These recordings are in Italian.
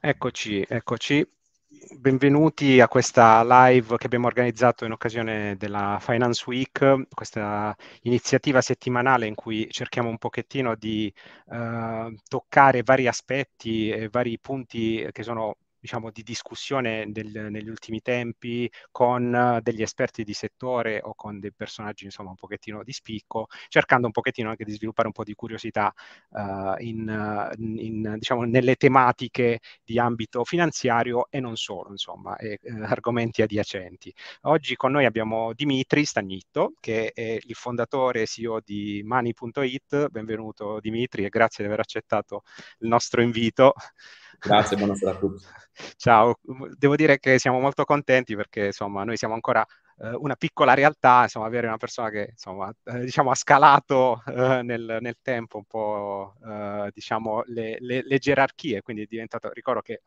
Eccoci, eccoci. Benvenuti a questa live che abbiamo organizzato in occasione della Finance Week, questa iniziativa settimanale in cui cerchiamo un pochettino di eh, toccare vari aspetti e vari punti che sono diciamo, di discussione del, negli ultimi tempi con degli esperti di settore o con dei personaggi insomma un pochettino di spicco, cercando un pochettino anche di sviluppare un po' di curiosità uh, in, in, diciamo, nelle tematiche di ambito finanziario e non solo, insomma, e, eh, argomenti adiacenti. Oggi con noi abbiamo Dimitri Stagnitto, che è il fondatore e CEO di Mani.it. Benvenuto Dimitri e grazie di aver accettato il nostro invito. Grazie, buonasera a tutti. Ciao, devo dire che siamo molto contenti perché insomma noi siamo ancora eh, una piccola realtà, insomma avere una persona che insomma eh, diciamo ha scalato eh, nel, nel, tempo un po' eh, diciamo le, le, le gerarchie, quindi è diventato, ricordo che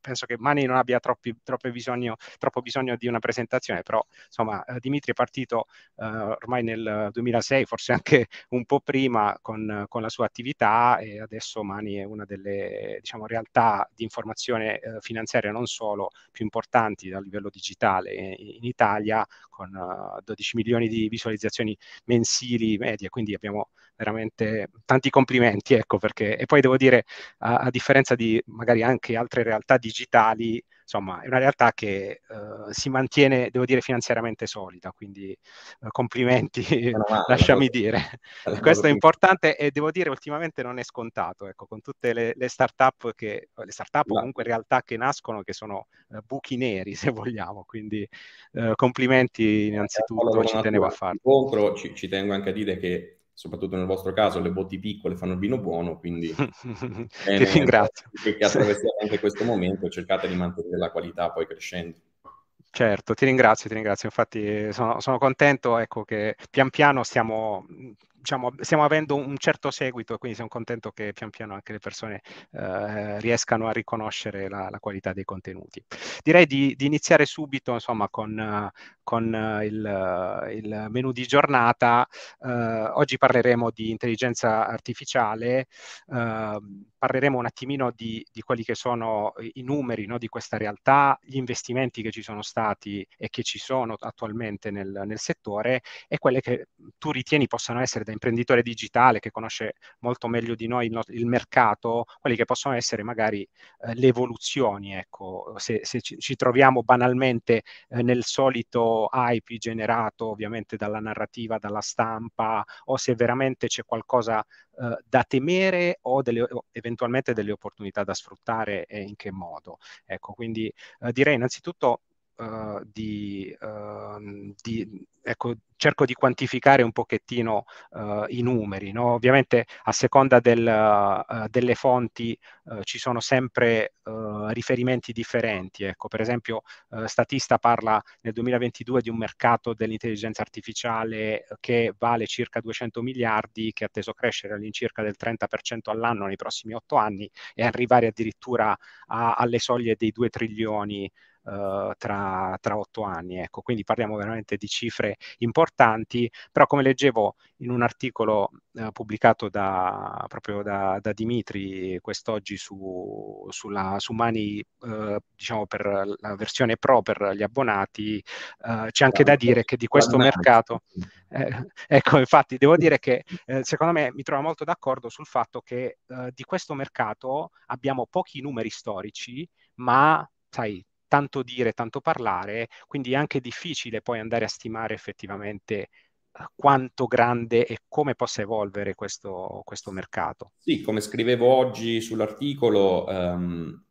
penso che Mani non abbia troppi, bisogno, troppo bisogno di una presentazione, però insomma eh, Dimitri è partito eh, ormai nel 2006, forse anche un po' prima con, con, la sua attività e adesso Mani è una delle diciamo, realtà di informazione eh, finanziaria non solo più importanti a livello digitale in Italia con eh, 12 milioni di visualizzazioni mensili medie, quindi abbiamo veramente tanti complimenti, ecco perché, e poi devo dire, a, a differenza di magari anche altre realtà digitali, insomma, è una realtà che uh, si mantiene, devo dire, finanziariamente solida, quindi uh, complimenti, no, lasciami dire. Eh, Questo è importante e devo dire ultimamente non è scontato, ecco, con tutte le, le start-up che, le start-up o comunque realtà che nascono che sono uh, buchi neri, se vogliamo, quindi complimenti innanzitutto, ci tenevo a farlo. ci, ci tengo anche a dire che soprattutto nel vostro caso, le botti piccole fanno il vino buono, quindi ti ringrazio. Che, che attraversiate anche questo momento, cercate di mantenere la qualità poi crescendo. Certo, ti ringrazio, ti ringrazio. Infatti sono, sono contento ecco, che pian piano stiamo diciamo, stiamo avendo un certo seguito, quindi sono contento che pian piano anche le persone eh, riescano a riconoscere la, la, qualità dei contenuti. Direi di, di iniziare subito insomma, con, con il, il, menu di giornata. Eh, oggi parleremo di intelligenza artificiale. Eh, parleremo un attimino di, di quelli che sono i numeri no, di questa realtà, gli investimenti che ci sono stati e che ci sono attualmente nel, nel settore e quelle che tu ritieni possano essere da imprenditore digitale che conosce molto meglio di noi il, il mercato, quelli che possono essere magari eh, le evoluzioni, ecco, se, se ci, ci, troviamo banalmente eh, nel solito hype generato ovviamente dalla narrativa, dalla stampa o se veramente c'è qualcosa eh, da temere o delle, eventualmente delle opportunità da sfruttare e in che modo. Ecco, quindi eh, direi innanzitutto uh, di, uh, di ecco, cerco di quantificare un pochettino uh, i numeri. No? Ovviamente a seconda del, uh, delle fonti uh, ci sono sempre riferimenti differenti. Ecco, per esempio, Statista parla nel 2022 di un mercato dell'intelligenza artificiale che vale circa 200 miliardi, che è atteso crescere all'incirca del 30% all'anno nei prossimi otto anni e arrivare addirittura a, alle soglie dei 2 trilioni eh, tra, tra, otto anni. Ecco. Quindi parliamo veramente di cifre importanti, però come leggevo in un articolo uh, pubblicato da, proprio da, da Dimitri quest'oggi su, sulla, su Mani, uh, eh, diciamo per la versione pro per gli abbonati, c'è anche da dire che di questo mercato, eh, ecco infatti devo dire che eh, secondo me mi trovo molto d'accordo sul fatto che di questo mercato abbiamo pochi numeri storici, ma sai, tanto dire, tanto parlare, quindi è anche difficile poi andare a stimare effettivamente eh, quanto grande e come possa evolvere questo, questo mercato. Sì, come scrivevo oggi sull'articolo, um,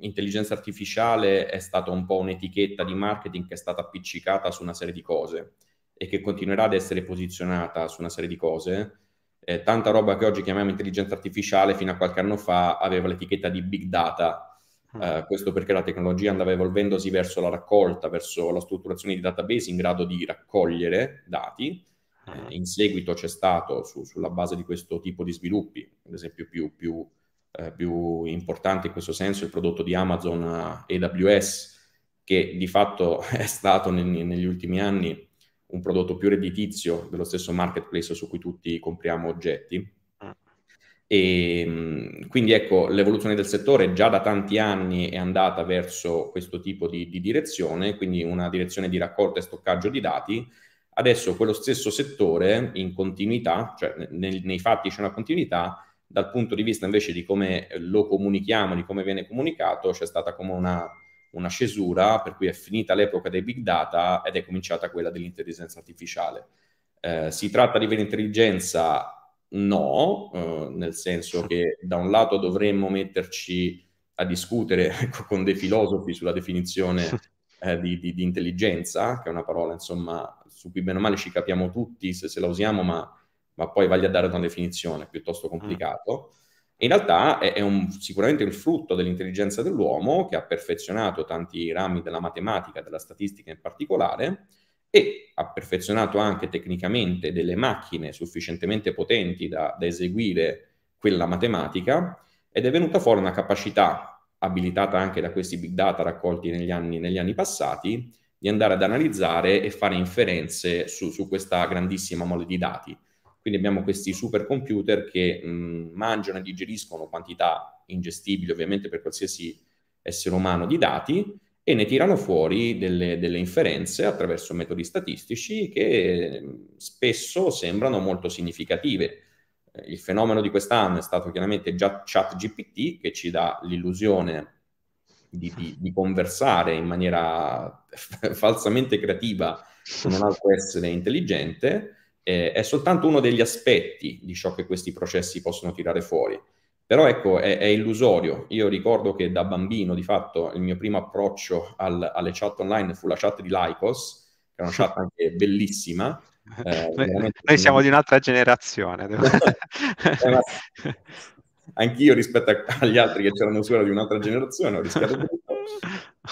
intelligenza artificiale è stata un po' un'etichetta di marketing che è stata appiccicata su una serie di cose e che continuerà ad essere posizionata su una serie di cose. Eh, tanta roba che oggi chiamiamo intelligenza artificiale fino a qualche anno fa aveva l'etichetta di big data eh, mm. questo perché la tecnologia andava evolvendosi verso la raccolta, verso la strutturazione di database in grado di raccogliere dati. Eh, mm. in seguito c'è stato, su, sulla base di questo tipo di sviluppi, ad esempio più, più, eh, più importante in questo senso il prodotto di Amazon eh, AWS, che di fatto è stato nel, negli ultimi anni un prodotto più redditizio dello stesso marketplace su cui tutti compriamo oggetti e, ehm, quindi ecco, l'evoluzione del settore già da tanti anni è andata verso questo tipo di, di, direzione, quindi una direzione di raccolta e stoccaggio di dati. Adesso quello stesso settore in continuità, cioè nel, nei fatti c'è una continuità, dal punto di vista invece di come lo comunichiamo, di come viene comunicato, c'è stata come una, una scesura, per cui è finita l'epoca dei big data ed è cominciata quella dell'intelligenza artificiale. Eh, si tratta di avere intelligenza No, eh, nel senso che da un lato dovremmo metterci a discutere con dei filosofi sulla definizione eh, di, di, di, intelligenza, che è una parola insomma su cui bene o male ci capiamo tutti se, se la usiamo, ma, ma, poi vagli a dare una definizione è piuttosto complicato. Mm. In realtà è, è un, sicuramente il frutto dell'intelligenza dell'uomo che ha perfezionato tanti rami della matematica, della statistica in particolare, e ha perfezionato anche tecnicamente delle macchine sufficientemente potenti da, da eseguire quella matematica ed è venuta fuori una capacità abilitata anche da questi big data raccolti negli anni, negli anni passati di andare ad analizzare e fare inferenze su, su questa grandissima mole di dati. Quindi abbiamo questi supercomputer che mh, mangiano e digeriscono quantità ingestibili ovviamente per qualsiasi essere umano di dati e ne tirano fuori delle, delle inferenze attraverso metodi statistici che ehm, spesso sembrano molto significative. Eh, il fenomeno di quest'anno è stato chiaramente già ChatGPT che ci dà l'illusione di, di, di, conversare in maniera falsamente creativa con un altro essere intelligente, eh, è soltanto uno degli aspetti di ciò che questi processi possono tirare fuori. Però ecco, è, è, illusorio. Io ricordo che da bambino, di fatto, il mio primo approccio al, alle chat online fu la chat di Lycos, che è una chat anche bellissima. Eh, noi, noi siamo di un'altra generazione. Eh, anch'io rispetto a, agli altri che c'erano solo di un'altra generazione ho rischiato tutto.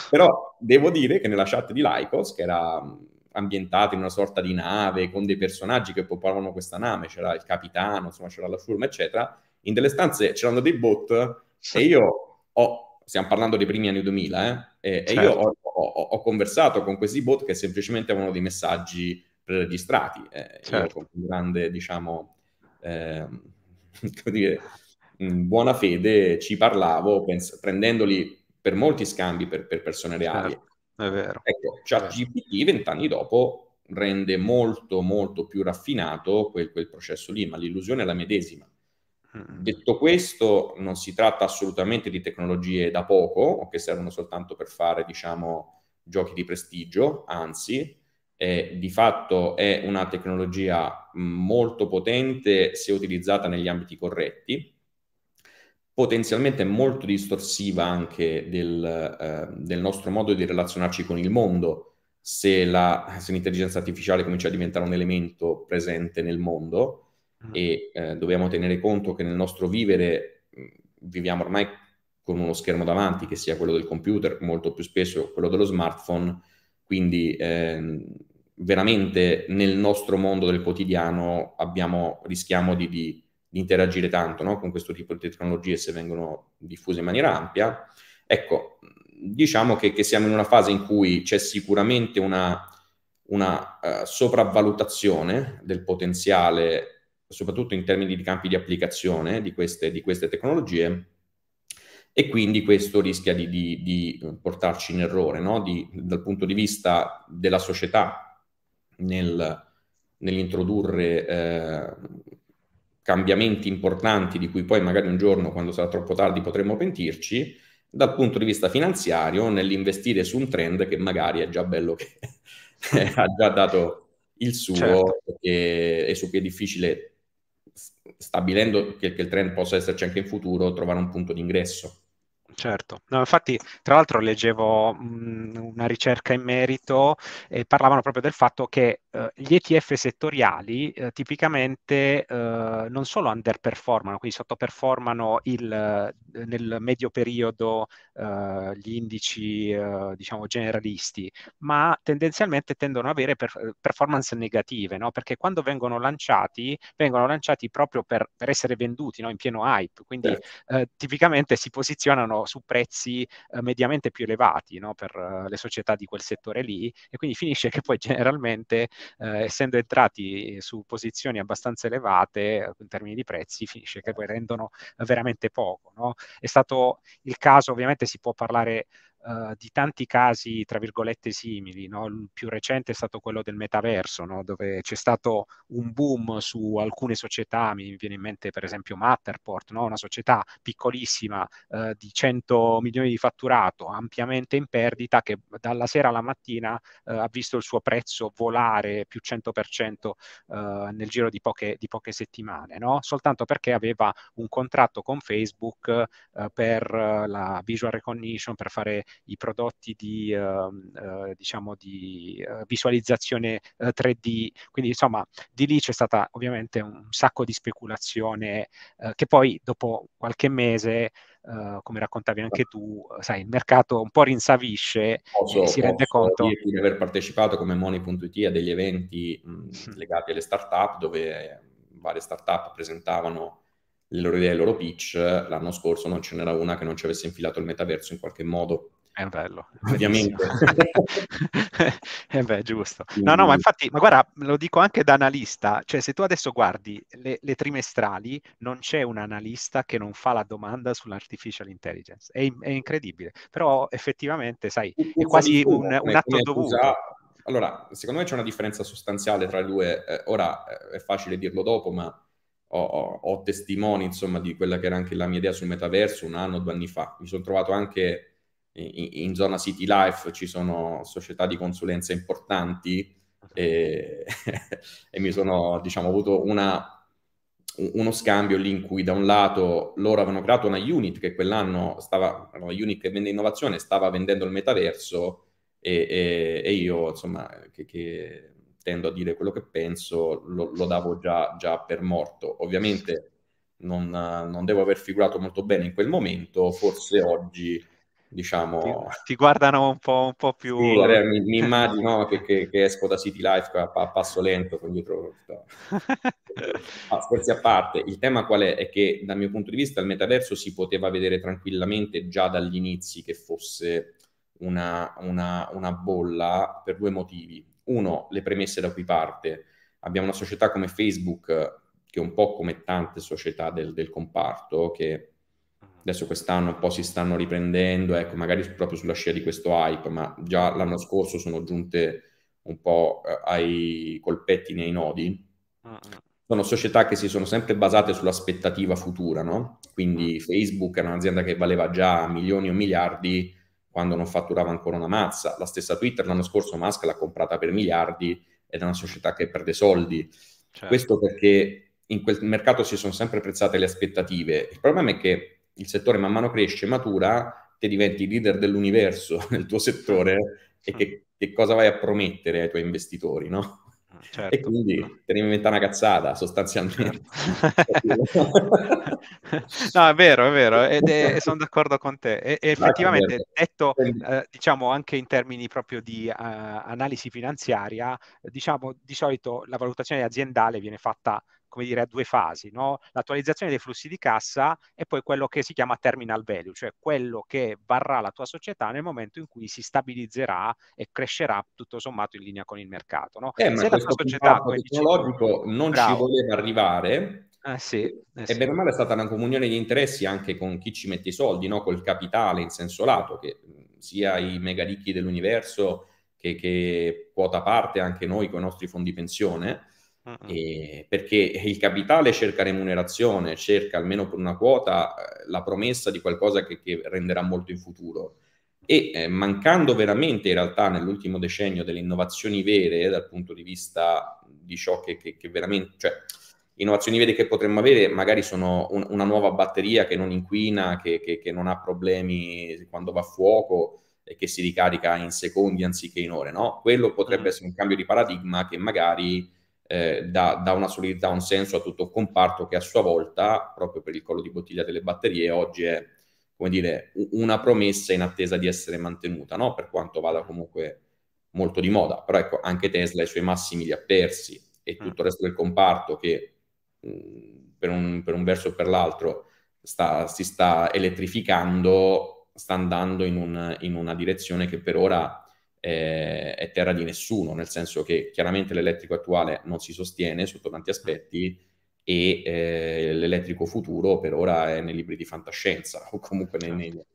Però devo dire che nella chat di Lycos, che era mm, ambientata in una sorta di nave con dei personaggi che popolavano questa nave, c'era il capitano, insomma c'era la Shurma, eccetera, in delle stanze c'erano dei bot e io ho, stiamo parlando dei primi anni 2000, eh, e, certo. e, io certo. ho, ho, ho, conversato con questi bot che semplicemente avevano dei messaggi preregistrati, eh, certo. con grande, diciamo, eh, come dire, mm, buona fede ci parlavo pens- prendendoli per molti scambi per, per persone reali. Certo. È vero. Ecco, ChatGPT cioè, vent'anni dopo rende molto molto più raffinato quel, quel processo lì, ma l'illusione è la medesima Detto questo, non si tratta assolutamente di tecnologie da poco o che servono soltanto per fare, diciamo, giochi di prestigio, anzi, eh, di fatto è una tecnologia mm, molto potente se utilizzata negli ambiti corretti, potenzialmente molto distorsiva anche del, eh, del nostro modo di relazionarci con il mondo, se, la, se l'intelligenza artificiale comincia a diventare un elemento presente nel mondo Mm. e eh, dobbiamo tenere conto che nel nostro vivere mm, viviamo ormai con uno schermo davanti, che sia quello del computer, molto più spesso quello dello smartphone, quindi eh, veramente nel nostro mondo del quotidiano abbiamo, rischiamo di, di, di interagire tanto no? con questo tipo di tecnologie se vengono diffuse in maniera ampia. Ecco, diciamo che, che siamo in una fase in cui c'è sicuramente una, una uh, sopravvalutazione del potenziale soprattutto in termini di campi di applicazione di queste, di queste tecnologie e quindi questo rischia di, di, di portarci in errore no? dal punto di vista della società nel, nell'introdurre eh, cambiamenti importanti di cui poi magari un giorno quando sarà troppo tardi potremo pentirci dal punto di vista finanziario nell'investire su un trend che magari è già bello che ha già dato il suo certo. e, e su cui è difficile stabilendo che, che il trend possa esserci anche in futuro, trovare un punto di ingresso. Certo, no, infatti tra l'altro leggevo mh, una ricerca in merito e parlavano proprio del fatto che eh, gli ETF settoriali eh, tipicamente eh, non solo underperformano, quindi sottoperformano il, eh, nel medio periodo gli indici diciamo generalisti, ma tendenzialmente tendono ad avere per, performance negative, no? perché quando vengono lanciati, vengono lanciati proprio per, per essere venduti no? in pieno hype, quindi certo. tipicamente si posizionano su prezzi mediamente più elevati no? per le società di quel settore lì e quindi finisce che poi generalmente eh, essendo entrati su posizioni abbastanza elevate in termini di prezzi, finisce che poi rendono veramente poco. No? È stato il caso, ovviamente si può parlare Uh, di tanti casi, tra virgolette, simili. No? Il più recente è stato quello del metaverso, no? dove c'è stato un boom su alcune società, mi viene in mente per esempio Matterport, no? una società piccolissima uh, di 100 milioni di fatturato, ampiamente in perdita, che dalla sera alla mattina uh, ha visto il suo prezzo volare più 100% nel giro di poche, di poche settimane, soltanto perché aveva un contratto con Facebook per la visual recognition, per fare i prodotti di, ehm, eh, diciamo di eh, visualizzazione 3D, eh, quindi insomma di lì c'è stata ovviamente un sacco di speculazione che poi dopo qualche mese Uh, come raccontavi anche tu, sai, il mercato un po' rinsavisce posso, e si rende conto. di aver partecipato come Money.it a degli eventi mh, legati alle startup, dove varie startup presentavano le loro idee, il loro pitch. L'anno scorso non ce n'era una che non ci avesse infilato il metaverso in qualche modo è bello. Ovviamente. eh beh, giusto. No, no, ma infatti, ma guarda, lo dico anche da analista, cioè se tu adesso guardi le, le trimestrali, non c'è un analista che non fa la domanda sull'artificial intelligence. È, è incredibile, però effettivamente, sai, è quasi un, un atto dovuto. Allora, secondo me c'è una differenza sostanziale tra le due. Eh, ora eh, è facile dirlo dopo, ma ho, ho, ho, testimoni, insomma, di quella che era anche la mia idea sul metaverso un anno, due anni fa. Mi sono trovato anche in, in, zona City Life ci sono società di consulenza importanti e, e mi sono diciamo, avuto una, uno scambio lì in cui da un lato loro avevano creato una unit che quell'anno stava, una unit che vende innovazione, stava vendendo il metaverso e, e, e io insomma che, che, tendo a dire quello che penso lo, lo davo già, già per morto. Ovviamente non, non devo aver figurato molto bene in quel momento, forse oggi diciamo... Ti, ti guardano un po', un po più... Sì, vabbè, mi, mi, immagino che, che, che, esco da City Life a, a passo lento quindi trovo... ah, scherzi a parte, il tema qual è? È che dal mio punto di vista il metaverso si poteva vedere tranquillamente già dagli inizi che fosse una, una, una bolla per due motivi. Uno, le premesse da cui parte. Abbiamo una società come Facebook che è un po' come tante società del, del comparto che adesso quest'anno un po' si stanno riprendendo, ecco, magari proprio sulla scia di questo hype, ma già l'anno scorso sono giunte un po' eh, ai colpetti nei nodi. Ah, ah. Sono società che si sono sempre basate sull'aspettativa futura, no? Quindi ah. Facebook era un'azienda che valeva già milioni o miliardi quando non fatturava ancora una mazza. La stessa Twitter l'anno scorso Musk l'ha comprata per miliardi ed è una società che perde soldi. Certo. Questo perché in quel mercato si sono sempre prezzate le aspettative. Il problema è che il settore man mano cresce, matura, te diventi leader dell'universo nel tuo settore e che, che cosa vai a promettere ai tuoi investitori, no? Ah, certo. E quindi te ne inventa una cazzata sostanzialmente. Certo. no, è vero, è vero, ed è, sono d'accordo con te. E, effettivamente, detto eh, diciamo anche in termini proprio di uh, analisi finanziaria, diciamo di solito la valutazione aziendale viene fatta come dire, a due fasi, no? l'attualizzazione dei flussi di cassa e poi quello che si chiama terminal value, cioè quello che varrà la tua società nel momento in cui si stabilizzerà e crescerà tutto sommato in linea con il mercato. No? Eh, Se la tua società tecnologico dicevo, non bravo. ci voleva arrivare, eh sì, eh E bene o male è stata una comunione di interessi anche con chi ci mette i soldi, no? col capitale in senso lato, che sia i mega ricchi dell'universo che, che, quota parte anche noi con i nostri fondi pensione, Uh-huh. perché il capitale cerca remunerazione, cerca almeno per una quota eh, la promessa di qualcosa che, che renderà molto in futuro. E eh, mancando veramente in realtà nell'ultimo decennio delle innovazioni vere eh, dal punto di vista di ciò che, che, che veramente, cioè innovazioni vere che potremmo avere magari sono un, una nuova batteria che non inquina, che non ha problemi quando va a fuoco, e che si ricarica in secondi anziché in ore, no? Quello potrebbe mm. essere un cambio di paradigma che magari eh, dà, una solidità, un senso a tutto il comparto che a sua volta, proprio per il collo di bottiglia delle batterie, oggi è come dire, una promessa in attesa di essere mantenuta, no? per quanto vada comunque molto di moda. Però ecco, anche Tesla i suoi massimi li ha persi e mm. tutto il resto del comparto che mm, per, un, per un, verso o per l'altro sta, si sta elettrificando, sta andando in, un, in una direzione che per ora eh, è terra di nessuno, nel senso che chiaramente l'elettrico attuale non si sostiene sotto tanti aspetti e eh, l'elettrico futuro per ora è nei libri di fantascienza o comunque nei, nei... Certo.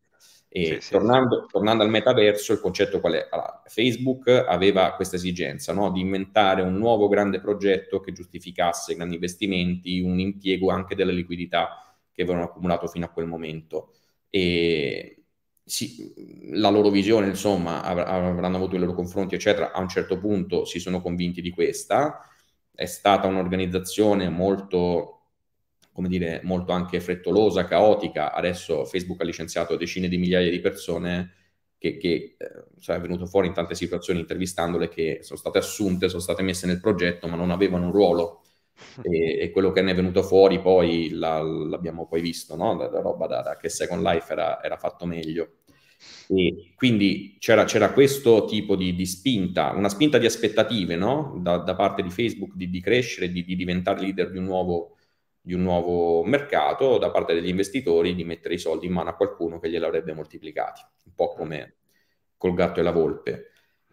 Sì, sì, tornando, tornando, al metaverso, il concetto qual è? Allora, Facebook aveva questa esigenza no? di inventare un nuovo grande progetto che giustificasse grandi investimenti, un impiego anche della liquidità che avevano accumulato fino a quel momento. E sì, la loro visione, insomma, av- avranno avuto i loro confronti, eccetera, a un certo punto si sono convinti di questa. È stata un'organizzazione molto, come dire, molto anche frettolosa, caotica. Adesso Facebook ha licenziato decine di migliaia di persone che, che cioè, è venuto fuori in tante situazioni intervistandole che sono state assunte, sono state messe nel progetto, ma non avevano un ruolo. E, e quello che ne è venuto fuori poi la, l'abbiamo poi visto, no? la, la roba da, da, che Second Life era, era fatto meglio. E quindi c'era, c'era questo tipo di, di, spinta, una spinta di aspettative no? da, da, parte di Facebook di, di crescere, di, di, diventare leader di un, nuovo, di un nuovo mercato, da parte degli investitori di mettere i soldi in mano a qualcuno che gliel'avrebbe moltiplicati, un po' come col gatto e la volpe.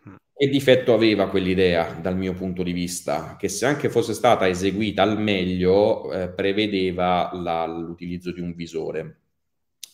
Mm. Che difetto aveva quell'idea dal mio punto di vista? Che se anche fosse stata eseguita al meglio, eh, prevedeva la, l'utilizzo di un visore.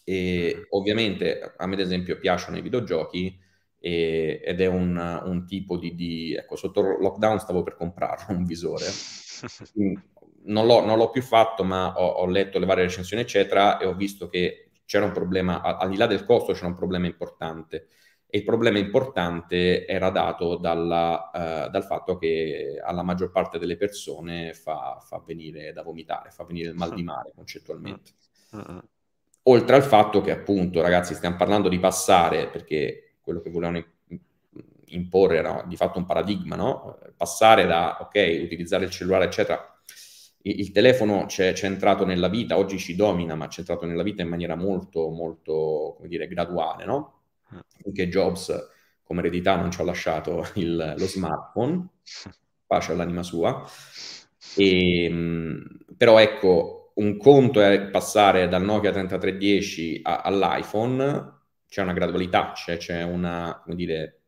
E mm. ovviamente a me, ad esempio, piacciono i videogiochi e, ed è un, un tipo di, di, Ecco, sotto lockdown stavo per comprarlo un visore. Non l'ho, non l'ho più fatto, ma ho, ho, letto le varie recensioni, eccetera, e ho visto che c'era un problema, al, di là del costo, c'era un problema importante. E il problema importante era dato dalla, uh, dal fatto che alla maggior parte delle persone fa, fa, venire da vomitare, fa venire il mal di mare concettualmente. Uh-huh oltre al fatto che appunto ragazzi stiamo parlando di passare, perché quello che volevano imporre era di fatto un paradigma, no? passare da ok, utilizzare il cellulare eccetera, il, il telefono c'è, c'è entrato nella vita, oggi ci domina, ma c'è entrato nella vita in maniera molto, molto, come dire, graduale, no? Anche mm. Jobs come eredità non ci ha lasciato il, lo smartphone, pace all'anima sua, e, ehm, però ecco, un conto è passare dal Nokia 3310 a, all'iPhone, c'è una gradualità, c'è, c'è una, come dire,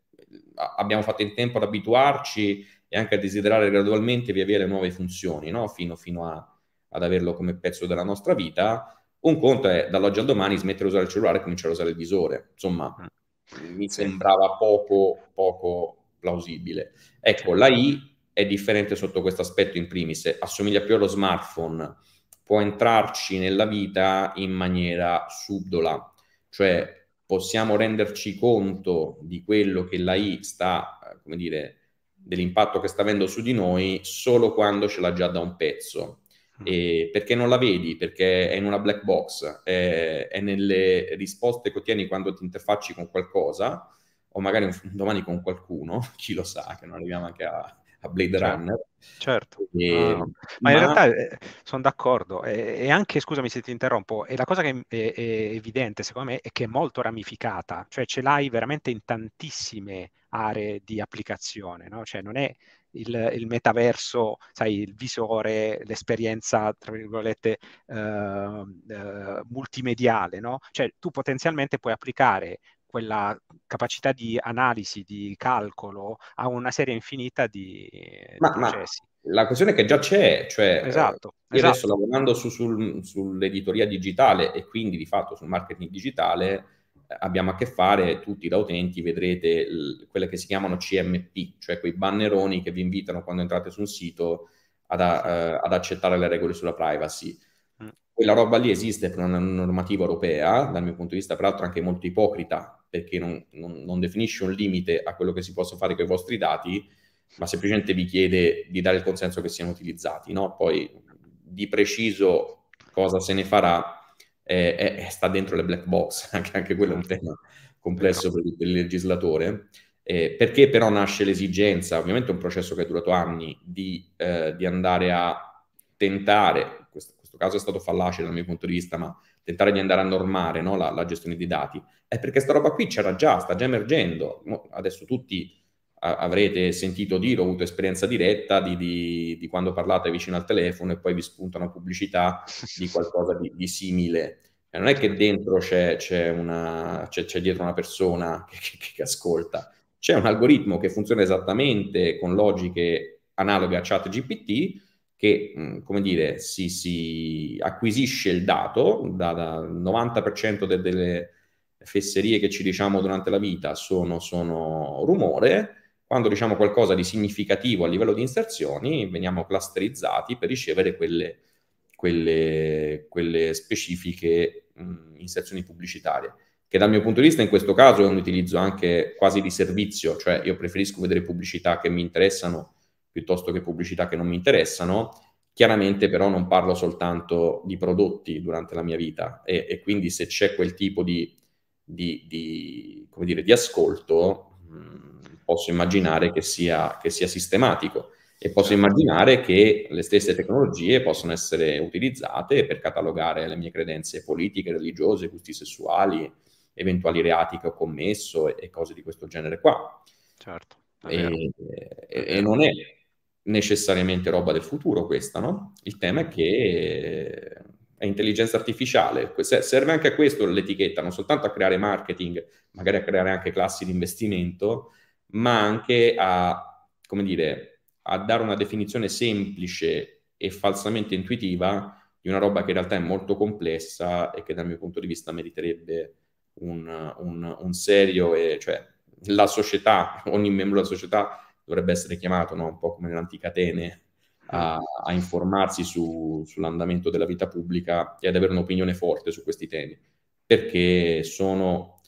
abbiamo fatto in tempo ad abituarci e anche a desiderare gradualmente via via le nuove funzioni, no? fino, fino a, ad averlo come pezzo della nostra vita. Un conto è dall'oggi al domani smettere di usare il cellulare e cominciare a usare il visore. Insomma, mm. mi sembrava poco, poco plausibile. Ecco, la I è differente sotto questo aspetto in primis, assomiglia più allo smartphone può entrarci nella vita in maniera subdola, cioè possiamo renderci conto di quello che la I sta, eh, come dire, dell'impatto che sta avendo su di noi solo quando ce l'ha già da un pezzo. Mm. E perché non la vedi? Perché è in una black box, è, è nelle risposte che ottieni quando ti interfacci con qualcosa o magari un, domani con qualcuno, chi lo sa, che non arriviamo anche a, a Blade certo, Runner. Certo, e, ah. ma, ma, in realtà eh, sono d'accordo e, e, anche, scusami se ti interrompo, e la cosa che è, è, evidente secondo me è che è molto ramificata, cioè ce l'hai veramente in tantissime aree di applicazione, no? cioè non è il, il, metaverso, sai, il visore, l'esperienza, tra virgolette, eh, eh, multimediale, no? Cioè tu potenzialmente puoi applicare quella capacità di analisi, di calcolo, a una serie infinita di, ma, di processi. la questione è che già c'è, cioè eh, esatto, io esatto. adesso lavorando su, sul, sull'editoria digitale e quindi di fatto sul marketing digitale eh, abbiamo a che fare tutti da utenti, vedrete l, quelle che si chiamano CMP, cioè quei banneroni che vi invitano quando entrate su un sito ad, a, eh, ad accettare le regole sulla privacy quella roba lì esiste per una normativa europea, dal mio punto di vista peraltro anche molto ipocrita, perché non, non, non definisce un limite a quello che si possa fare con i vostri dati, ma semplicemente vi chiede di dare il consenso che siano utilizzati. No? Poi di preciso cosa se ne farà eh, eh, sta dentro le black box, anche, anche quello è un tema complesso per, per il legislatore. Eh, perché però nasce l'esigenza, ovviamente è un processo che è durato anni, di, eh, di andare a tentare questo caso è stato fallace dal mio punto di vista, ma tentare di andare a normare no, la, la, gestione dei dati, è perché sta roba qui c'era già, sta già emergendo. Adesso tutti avrete sentito dire, ho avuto esperienza diretta di, di, di, quando parlate vicino al telefono e poi vi spuntano pubblicità di qualcosa di, di simile. E non è che dentro c'è, c'è, una, c'è, c'è dietro una persona che, che, che, ascolta, c'è un algoritmo che funziona esattamente con logiche analoghe a chat GPT che, mm, come dire, si, si acquisisce il dato, dal 90% de, delle fesserie che ci diciamo durante la vita sono, sono rumore, quando diciamo qualcosa di significativo a livello di inserzioni, veniamo clusterizzati per ricevere quelle, quelle, quelle specifiche mh, mm, inserzioni pubblicitarie, che dal mio punto di vista in questo caso è un utilizzo anche quasi di servizio, cioè io preferisco vedere pubblicità che mi interessano piuttosto che pubblicità che non mi interessano. Chiaramente però non parlo soltanto di prodotti durante la mia vita e, e quindi se c'è quel tipo di, di, di, dire, di ascolto mm, posso immaginare che sia, che sia sistematico e posso certo. immaginare che le stesse tecnologie possano essere utilizzate per catalogare le mie credenze politiche, religiose, gusti sessuali, eventuali reati che ho commesso e, cose di questo genere qua. Certo. E, e, e non, è, necessariamente roba del futuro questa, no? Il tema è che eh, è intelligenza artificiale, serve anche a questo l'etichetta, non soltanto a creare marketing, magari a creare anche classi di investimento, ma anche a, come dire, a dare una definizione semplice e falsamente intuitiva di una roba che in realtà è molto complessa e che dal mio punto di vista meriterebbe un, un, un serio, e, cioè la società, ogni membro della società dovrebbe essere chiamato, no? un po' come nell'antica Atene, a, mm. a informarsi su, sull'andamento della vita pubblica e ad avere un'opinione forte su questi temi, perché sono,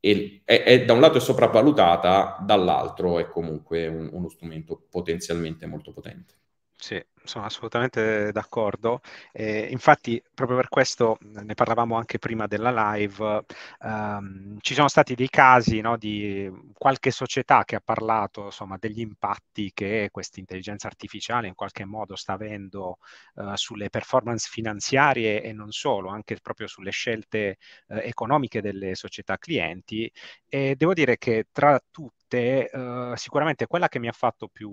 è, è, è, da un lato è sopravvalutata, dall'altro è comunque un, uno strumento potenzialmente molto potente. Sì, sono assolutamente d'accordo. Eh, infatti, proprio per questo ne parlavamo anche prima della live. Ehm, ci sono stati dei casi no, di qualche società che ha parlato insomma, degli impatti che questa intelligenza artificiale in qualche modo sta avendo eh, sulle performance finanziarie e non solo, anche proprio sulle scelte eh, economiche delle società clienti. E devo dire che tra tutte, eh, sicuramente quella che mi ha fatto più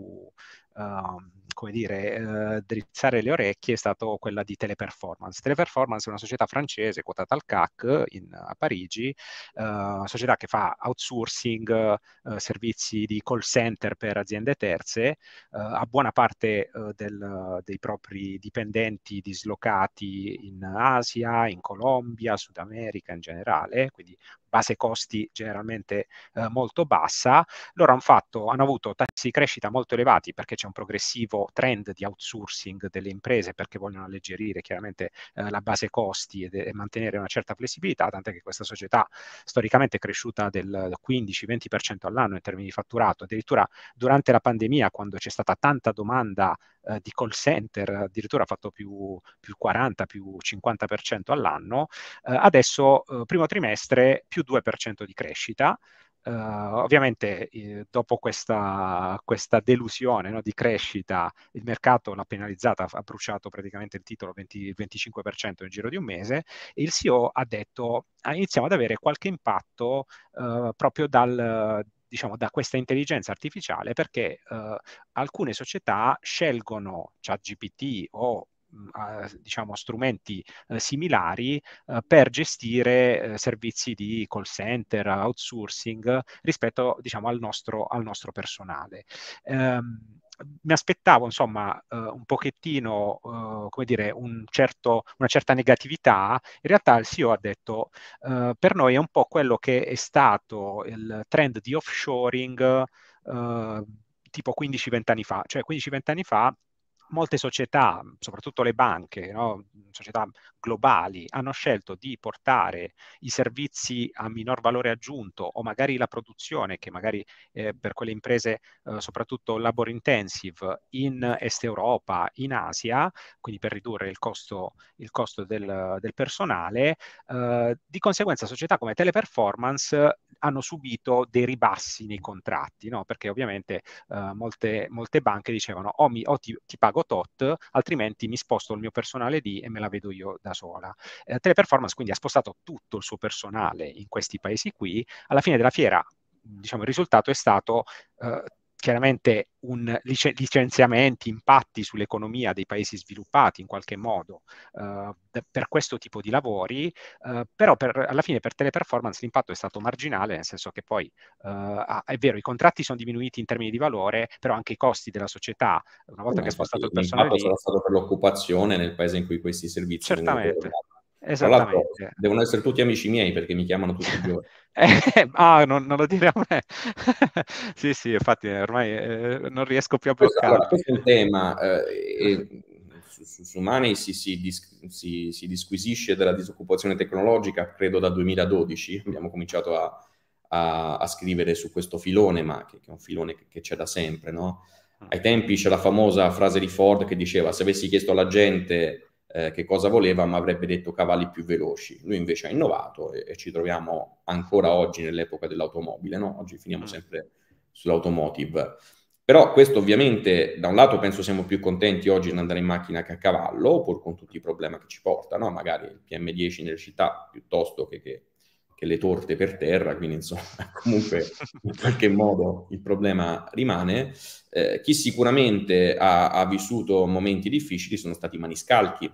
Ehm, come dire, eh, drizzare le orecchie è stata quella di Teleperformance. Teleperformance è una società francese quotata al CAC in, a Parigi, eh, società che fa outsourcing, eh, servizi di call center per aziende terze, a buona parte del, dei propri dipendenti dislocati in Asia, in Colombia, Sud America in generale, quindi base costi generalmente eh, molto bassa, loro hanno, fatto, hanno avuto tassi di crescita molto elevati perché c'è un progressivo trend di outsourcing delle imprese perché vogliono alleggerire chiaramente eh, la base costi ed, e mantenere una certa flessibilità, tant'è che questa società storicamente è cresciuta del 15-20% all'anno in termini di fatturato, addirittura durante la pandemia quando c'è stata tanta domanda eh, di call center, addirittura ha fatto più, più 40, più 50% all'anno, eh, adesso eh, primo trimestre più 2% di crescita. Uh, ovviamente eh, dopo questa, questa delusione no, di crescita il mercato l'ha penalizzata, ha bruciato praticamente il titolo il 25% nel giro di un mese e il CEO ha detto ah, iniziamo ad avere qualche impatto uh, proprio dal, diciamo, da questa intelligenza artificiale perché uh, alcune società scelgono ChatGPT o diciamo, strumenti eh, similari eh, per gestire eh, servizi di call center, outsourcing rispetto diciamo, al, nostro, al nostro personale. Um, mi aspettavo insomma uh, un pochettino uh, come dire un certo, una certa negatività in realtà il CEO ha detto uh, per noi è un po' quello che è stato il trend di offshoring tipo 15-20 anni fa cioè 15-20 anni fa molte società, soprattutto le banche, no? società globali hanno scelto di portare i servizi a minor valore aggiunto o magari la produzione che magari eh, per quelle imprese eh, soprattutto labor intensive in Est Europa, in Asia, quindi per ridurre il costo, il costo del, del, personale, eh, di conseguenza società come Teleperformance hanno subito dei ribassi nei contratti, no? perché ovviamente eh, molte, molte, banche dicevano o, oh, mi, o oh, ti, ti pago tot, altrimenti mi sposto il mio personale lì e me la vedo io da sola. Eh, Teleperformance quindi ha spostato tutto il suo personale in questi paesi qui, alla fine della fiera diciamo, il risultato è stato eh, chiaramente un lic- licenziamenti, impatti sull'economia dei paesi sviluppati in qualche modo uh, d- per questo tipo di lavori, uh, però per, alla fine per teleperformance l'impatto è stato marginale, nel senso che poi uh, ah, è vero, i contratti sono diminuiti in termini di valore, però anche i costi della società, una volta no, che è spostato il personale... Lì, sarà stato per l'occupazione nel paese in cui questi servizi sono stati Esattamente. Devono essere tutti amici miei perché mi chiamano tutti i giorni. eh, ah, non, non, lo dire a me. sì, sì, infatti ormai eh, non riesco più a bloccare. Allora, questo è un tema. Eh, su, su, su Money si, si, dis, si, si, disquisisce della disoccupazione tecnologica, credo da 2012. Abbiamo cominciato a, a, a scrivere su questo filone, ma che, che è un filone che, che c'è da sempre, no? Mm. Ai tempi c'è la famosa frase di Ford che diceva se avessi chiesto alla gente eh, che cosa voleva, ma avrebbe detto cavalli più veloci. Lui invece ha innovato e, e ci troviamo ancora oggi nell'epoca dell'automobile, no? oggi finiamo mm. sempre sull'automotive. Però questo ovviamente, da un lato penso siamo più contenti oggi di andare in macchina che a cavallo, pur con tutti i problemi che ci portano, magari il PM10 nelle città piuttosto che, che, che le torte per terra, quindi insomma comunque in qualche modo il problema rimane. Eh, chi sicuramente ha, ha vissuto momenti difficili sono stati i maniscalchi,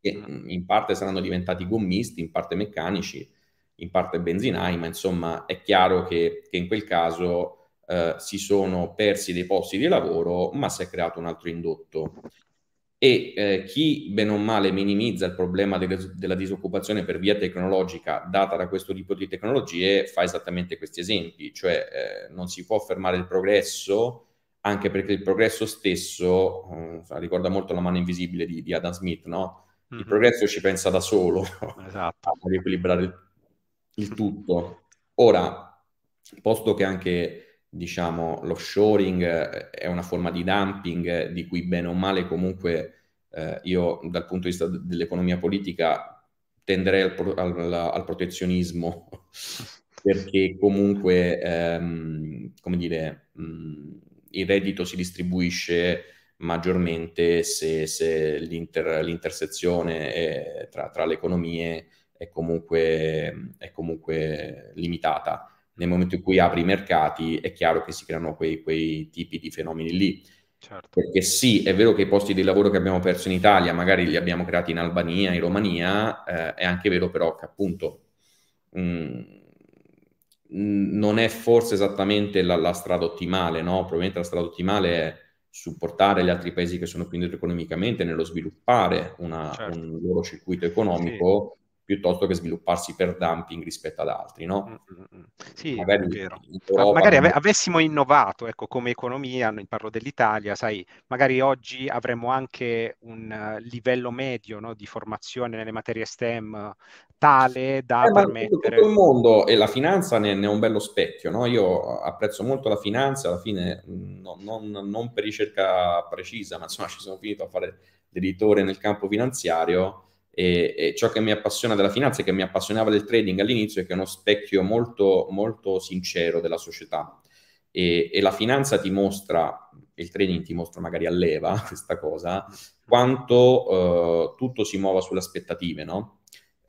che mm. Mm, in parte saranno diventati gommisti, in parte meccanici, in parte benzinai, ma insomma è chiaro che, che in quel caso eh, si sono persi dei posti di lavoro, ma si è creato un altro indotto. E eh, chi bene o male minimizza il problema de- della disoccupazione per via tecnologica data da questo tipo di tecnologie fa esattamente questi esempi, cioè eh, non si può fermare il progresso anche perché il progresso stesso, eh, ricorda molto la mano invisibile di, di Adam Smith, no? Il mm-hmm. progresso ci pensa da solo esatto. a riequilibrare il, il tutto. Ora, posto che anche diciamo, shoring eh, è una forma di dumping di cui bene o male comunque eh, io dal punto di vista d- dell'economia politica tenderei al, pro- al, al protezionismo perché comunque, ehm, come dire, mh, mm, il reddito si distribuisce maggiormente se, se l'inter, l'intersezione è, eh, tra, tra, le economie è comunque, è comunque, limitata. Nel momento in cui apri i mercati è chiaro che si creano quei, quei tipi di fenomeni lì. Certo. Perché sì, è vero che i posti di lavoro che abbiamo perso in Italia magari li abbiamo creati in Albania, in Romania, eh, è anche vero però che appunto... Mh, mm, non è forse esattamente la, la strada ottimale, no? Probabilmente la strada ottimale è supportare gli altri paesi che sono più indietro economicamente nello sviluppare una, certo. un loro circuito economico sì. piuttosto che svilupparsi per dumping rispetto ad altri, no? Mm-hmm. Sì, magari, Europa, magari ave- avessimo innovato, ecco, come economia, parlo dell'Italia, sai, magari oggi avremmo anche un eh, livello medio no, di formazione nelle materie STEM tale da eh, permettere. Tutto il mondo e la finanza ne, ne è un bello specchio. No? Io apprezzo molto la finanza, alla fine mm, no, non, non, per ricerca precisa, ma insomma ci sono finito a fare l'editore nel campo finanziario. E, e, ciò che mi appassiona della finanza e che mi appassionava del trading all'inizio è che è uno specchio molto, molto sincero della società. E, e la finanza ti mostra, il trading ti mostra magari a leva questa cosa, quanto eh, tutto si muova sulle aspettative, no?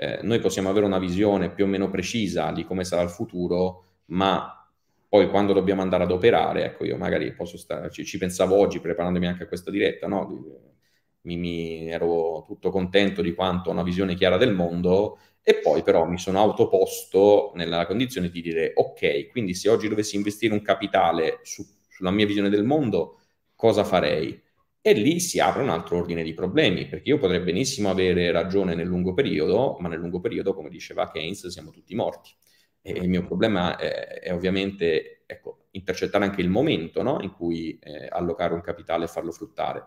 Eh, noi possiamo avere una visione più o meno precisa di come sarà il futuro, ma poi quando dobbiamo andare ad operare, ecco io magari posso stare, ci, ci pensavo oggi preparandomi anche a questa diretta, no? Mi, mi, ero tutto contento di quanto ho una visione chiara del mondo e poi però mi sono autoposto nella condizione di dire ok, quindi se oggi dovessi investire un capitale su, sulla mia visione del mondo, cosa farei? E lì si apre un altro ordine di problemi, perché io potrei benissimo avere ragione nel lungo periodo, ma nel lungo periodo, come diceva Keynes, siamo tutti morti. E il mio problema è, è ovviamente ecco, intercettare anche il momento no? in cui eh, allocare un capitale e farlo fruttare.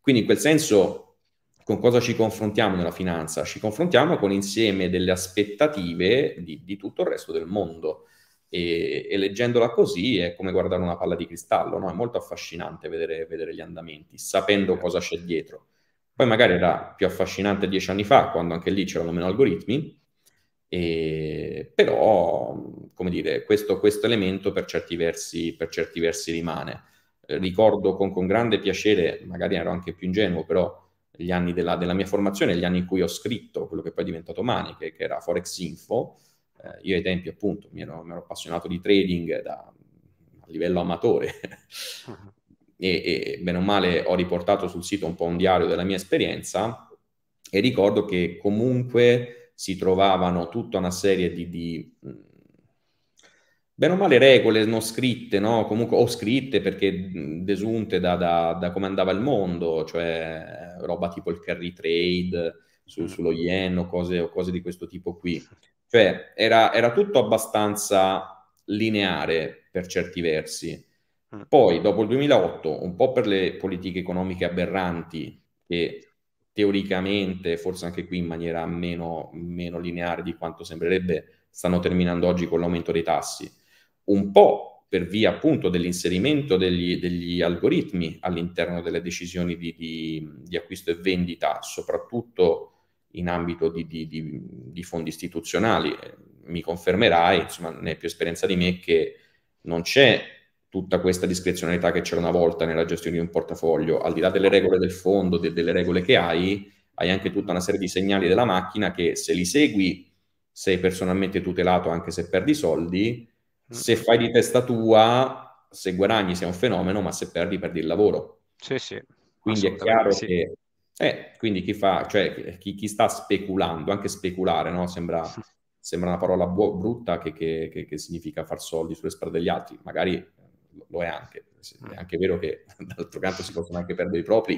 Quindi in quel senso, con cosa ci confrontiamo nella finanza? Ci confrontiamo con l'insieme delle aspettative di, di tutto il resto del mondo. E, e, leggendola così è come guardare una palla di cristallo, no? è molto affascinante vedere, vedere gli andamenti, sapendo certo. cosa c'è dietro. Poi magari era più affascinante dieci anni fa, quando anche lì c'erano meno algoritmi, e, però come dire, questo, questo elemento per certi, versi, per certi versi rimane. Eh, ricordo con, con, grande piacere, magari ero anche più ingenuo, però gli anni della, della, mia formazione, gli anni in cui ho scritto quello che poi è diventato Mani, che, che era Forex Info, eh, io ai tempi appunto mi ero, mi ero, appassionato di trading da, a livello amatore e, e bene o male ho riportato sul sito un po' un diario della mia esperienza e ricordo che comunque si trovavano tutta una serie di, di mm, bene o male regole non scritte, no? Comunque, o scritte perché mm, desunte da, da, da, come andava il mondo, cioè eh, roba tipo il carry trade su, mm. sullo yen o cose, o cose, di questo tipo qui. Cioè, era, era tutto abbastanza lineare per certi versi. Mm. Poi, dopo il 2008, un po' per le politiche economiche aberranti, che teoricamente, forse anche qui in maniera meno, meno lineare di quanto sembrerebbe, stanno terminando oggi con l'aumento dei tassi, un po' per via appunto dell'inserimento degli, degli algoritmi all'interno delle decisioni di, di, di acquisto e vendita, soprattutto in ambito di, di, di, di fondi istituzionali. Eh, mi confermerai, insomma, ne hai più esperienza di me, che non c'è tutta questa discrezionalità che c'era una volta nella gestione di un portafoglio. Al di là delle regole del fondo, de, delle regole che hai, hai anche tutta una serie di segnali della macchina che se li segui sei personalmente tutelato anche se perdi soldi, mm. se fai di testa tua, se guadagni sei un fenomeno, ma se perdi perdi il lavoro. Sì, sì. Quindi è chiaro sì. che eh, quindi chi, fa, cioè, chi, chi sta speculando, anche speculare, no? sembra, sembra, una parola bu- brutta che, che, che, che, significa far soldi sulle spalle degli altri, magari eh, lo è anche, è anche vero che d'altro canto si possono anche perdere i propri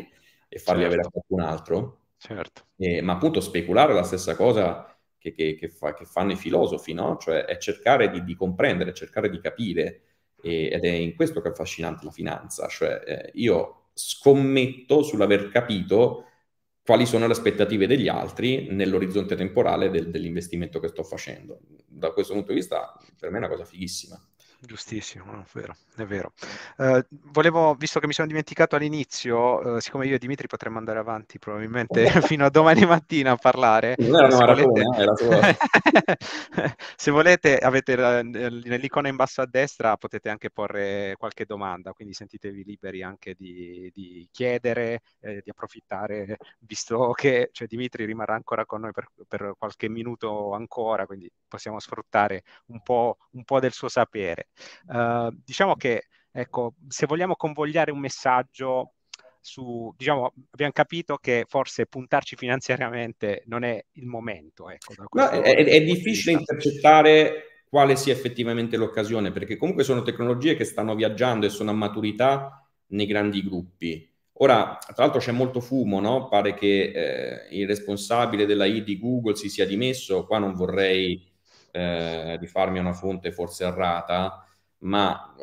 e farli certo. avere a qualcun altro, certo. eh, ma appunto speculare è la stessa cosa che, fa, fanno i filosofi, no? cioè è cercare di, di comprendere, cercare di capire e, ed è in questo che è affascinante la finanza, cioè eh, io scommetto sull'aver capito quali sono le aspettative degli altri nell'orizzonte temporale del, dell'investimento che sto facendo. Da questo punto di vista, per me è una cosa fighissima giustissimo, è vero, è vero. Eh, volevo, visto che mi sono dimenticato all'inizio, eh, siccome io e Dimitri potremmo andare avanti probabilmente fino a domani mattina a parlare. Non era una maratona, eh, era solo... se volete, avete nell'icona in basso a destra potete anche porre qualche domanda, quindi sentitevi liberi anche di, di chiedere, eh, di approfittare, visto che cioè, Dimitri rimarrà ancora con noi per, per qualche minuto ancora, quindi possiamo sfruttare un po', un po del suo sapere. Uh, diciamo che, ecco, se vogliamo convogliare un messaggio su, diciamo, abbiamo capito che forse puntarci finanziariamente non è il momento. Ecco, no, è, è difficile intercettare quale sia effettivamente l'occasione, perché comunque sono tecnologie che stanno viaggiando e sono a maturità nei grandi gruppi. Ora, tra l'altro c'è molto fumo, no? Pare che eh, il responsabile della I di Google si sia dimesso, qua non vorrei eh, rifarmi una fonte forse errata, ma mm,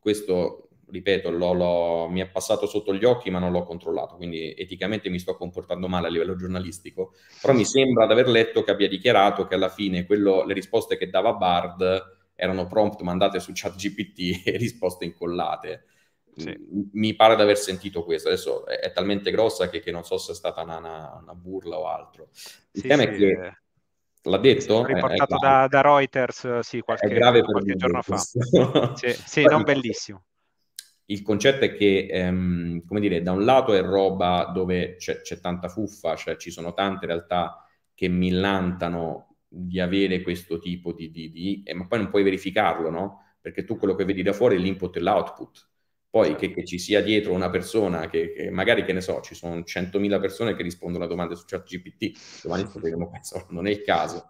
questo, ripeto, lo, lo, mi è passato sotto gli occhi, ma non l'ho controllato, quindi eticamente mi sto comportando male a livello giornalistico, però mi sembra di aver letto che abbia dichiarato che alla fine quello, le risposte che dava Bard erano prompt mandate su ChatGPT e risposte incollate. Sì. Mi pare di aver sentito questo. Adesso è, è talmente grossa che, che, non so se è stata una, una, una burla o altro. Il sì, tema sì, è che eh. L'ha detto? Sì, riportato eh, ecco. da, da, Reuters eh, sì, qualche, qualche giorno eh, fa. sì, sì non bellissimo. Il concetto è che, ehm, come dire, da un lato è roba dove c'è, c'è tanta fuffa, cioè ci sono tante realtà che millantano di avere questo tipo di, di, di ma poi non puoi verificarlo, no? Perché tu quello che vedi da fuori è l'input e l'output. Poi che, che, ci sia dietro una persona che, che, magari, che ne so, ci sono 100.000 persone che rispondono alla domanda su ChatGPT, domani scopriremo questo, non è il caso,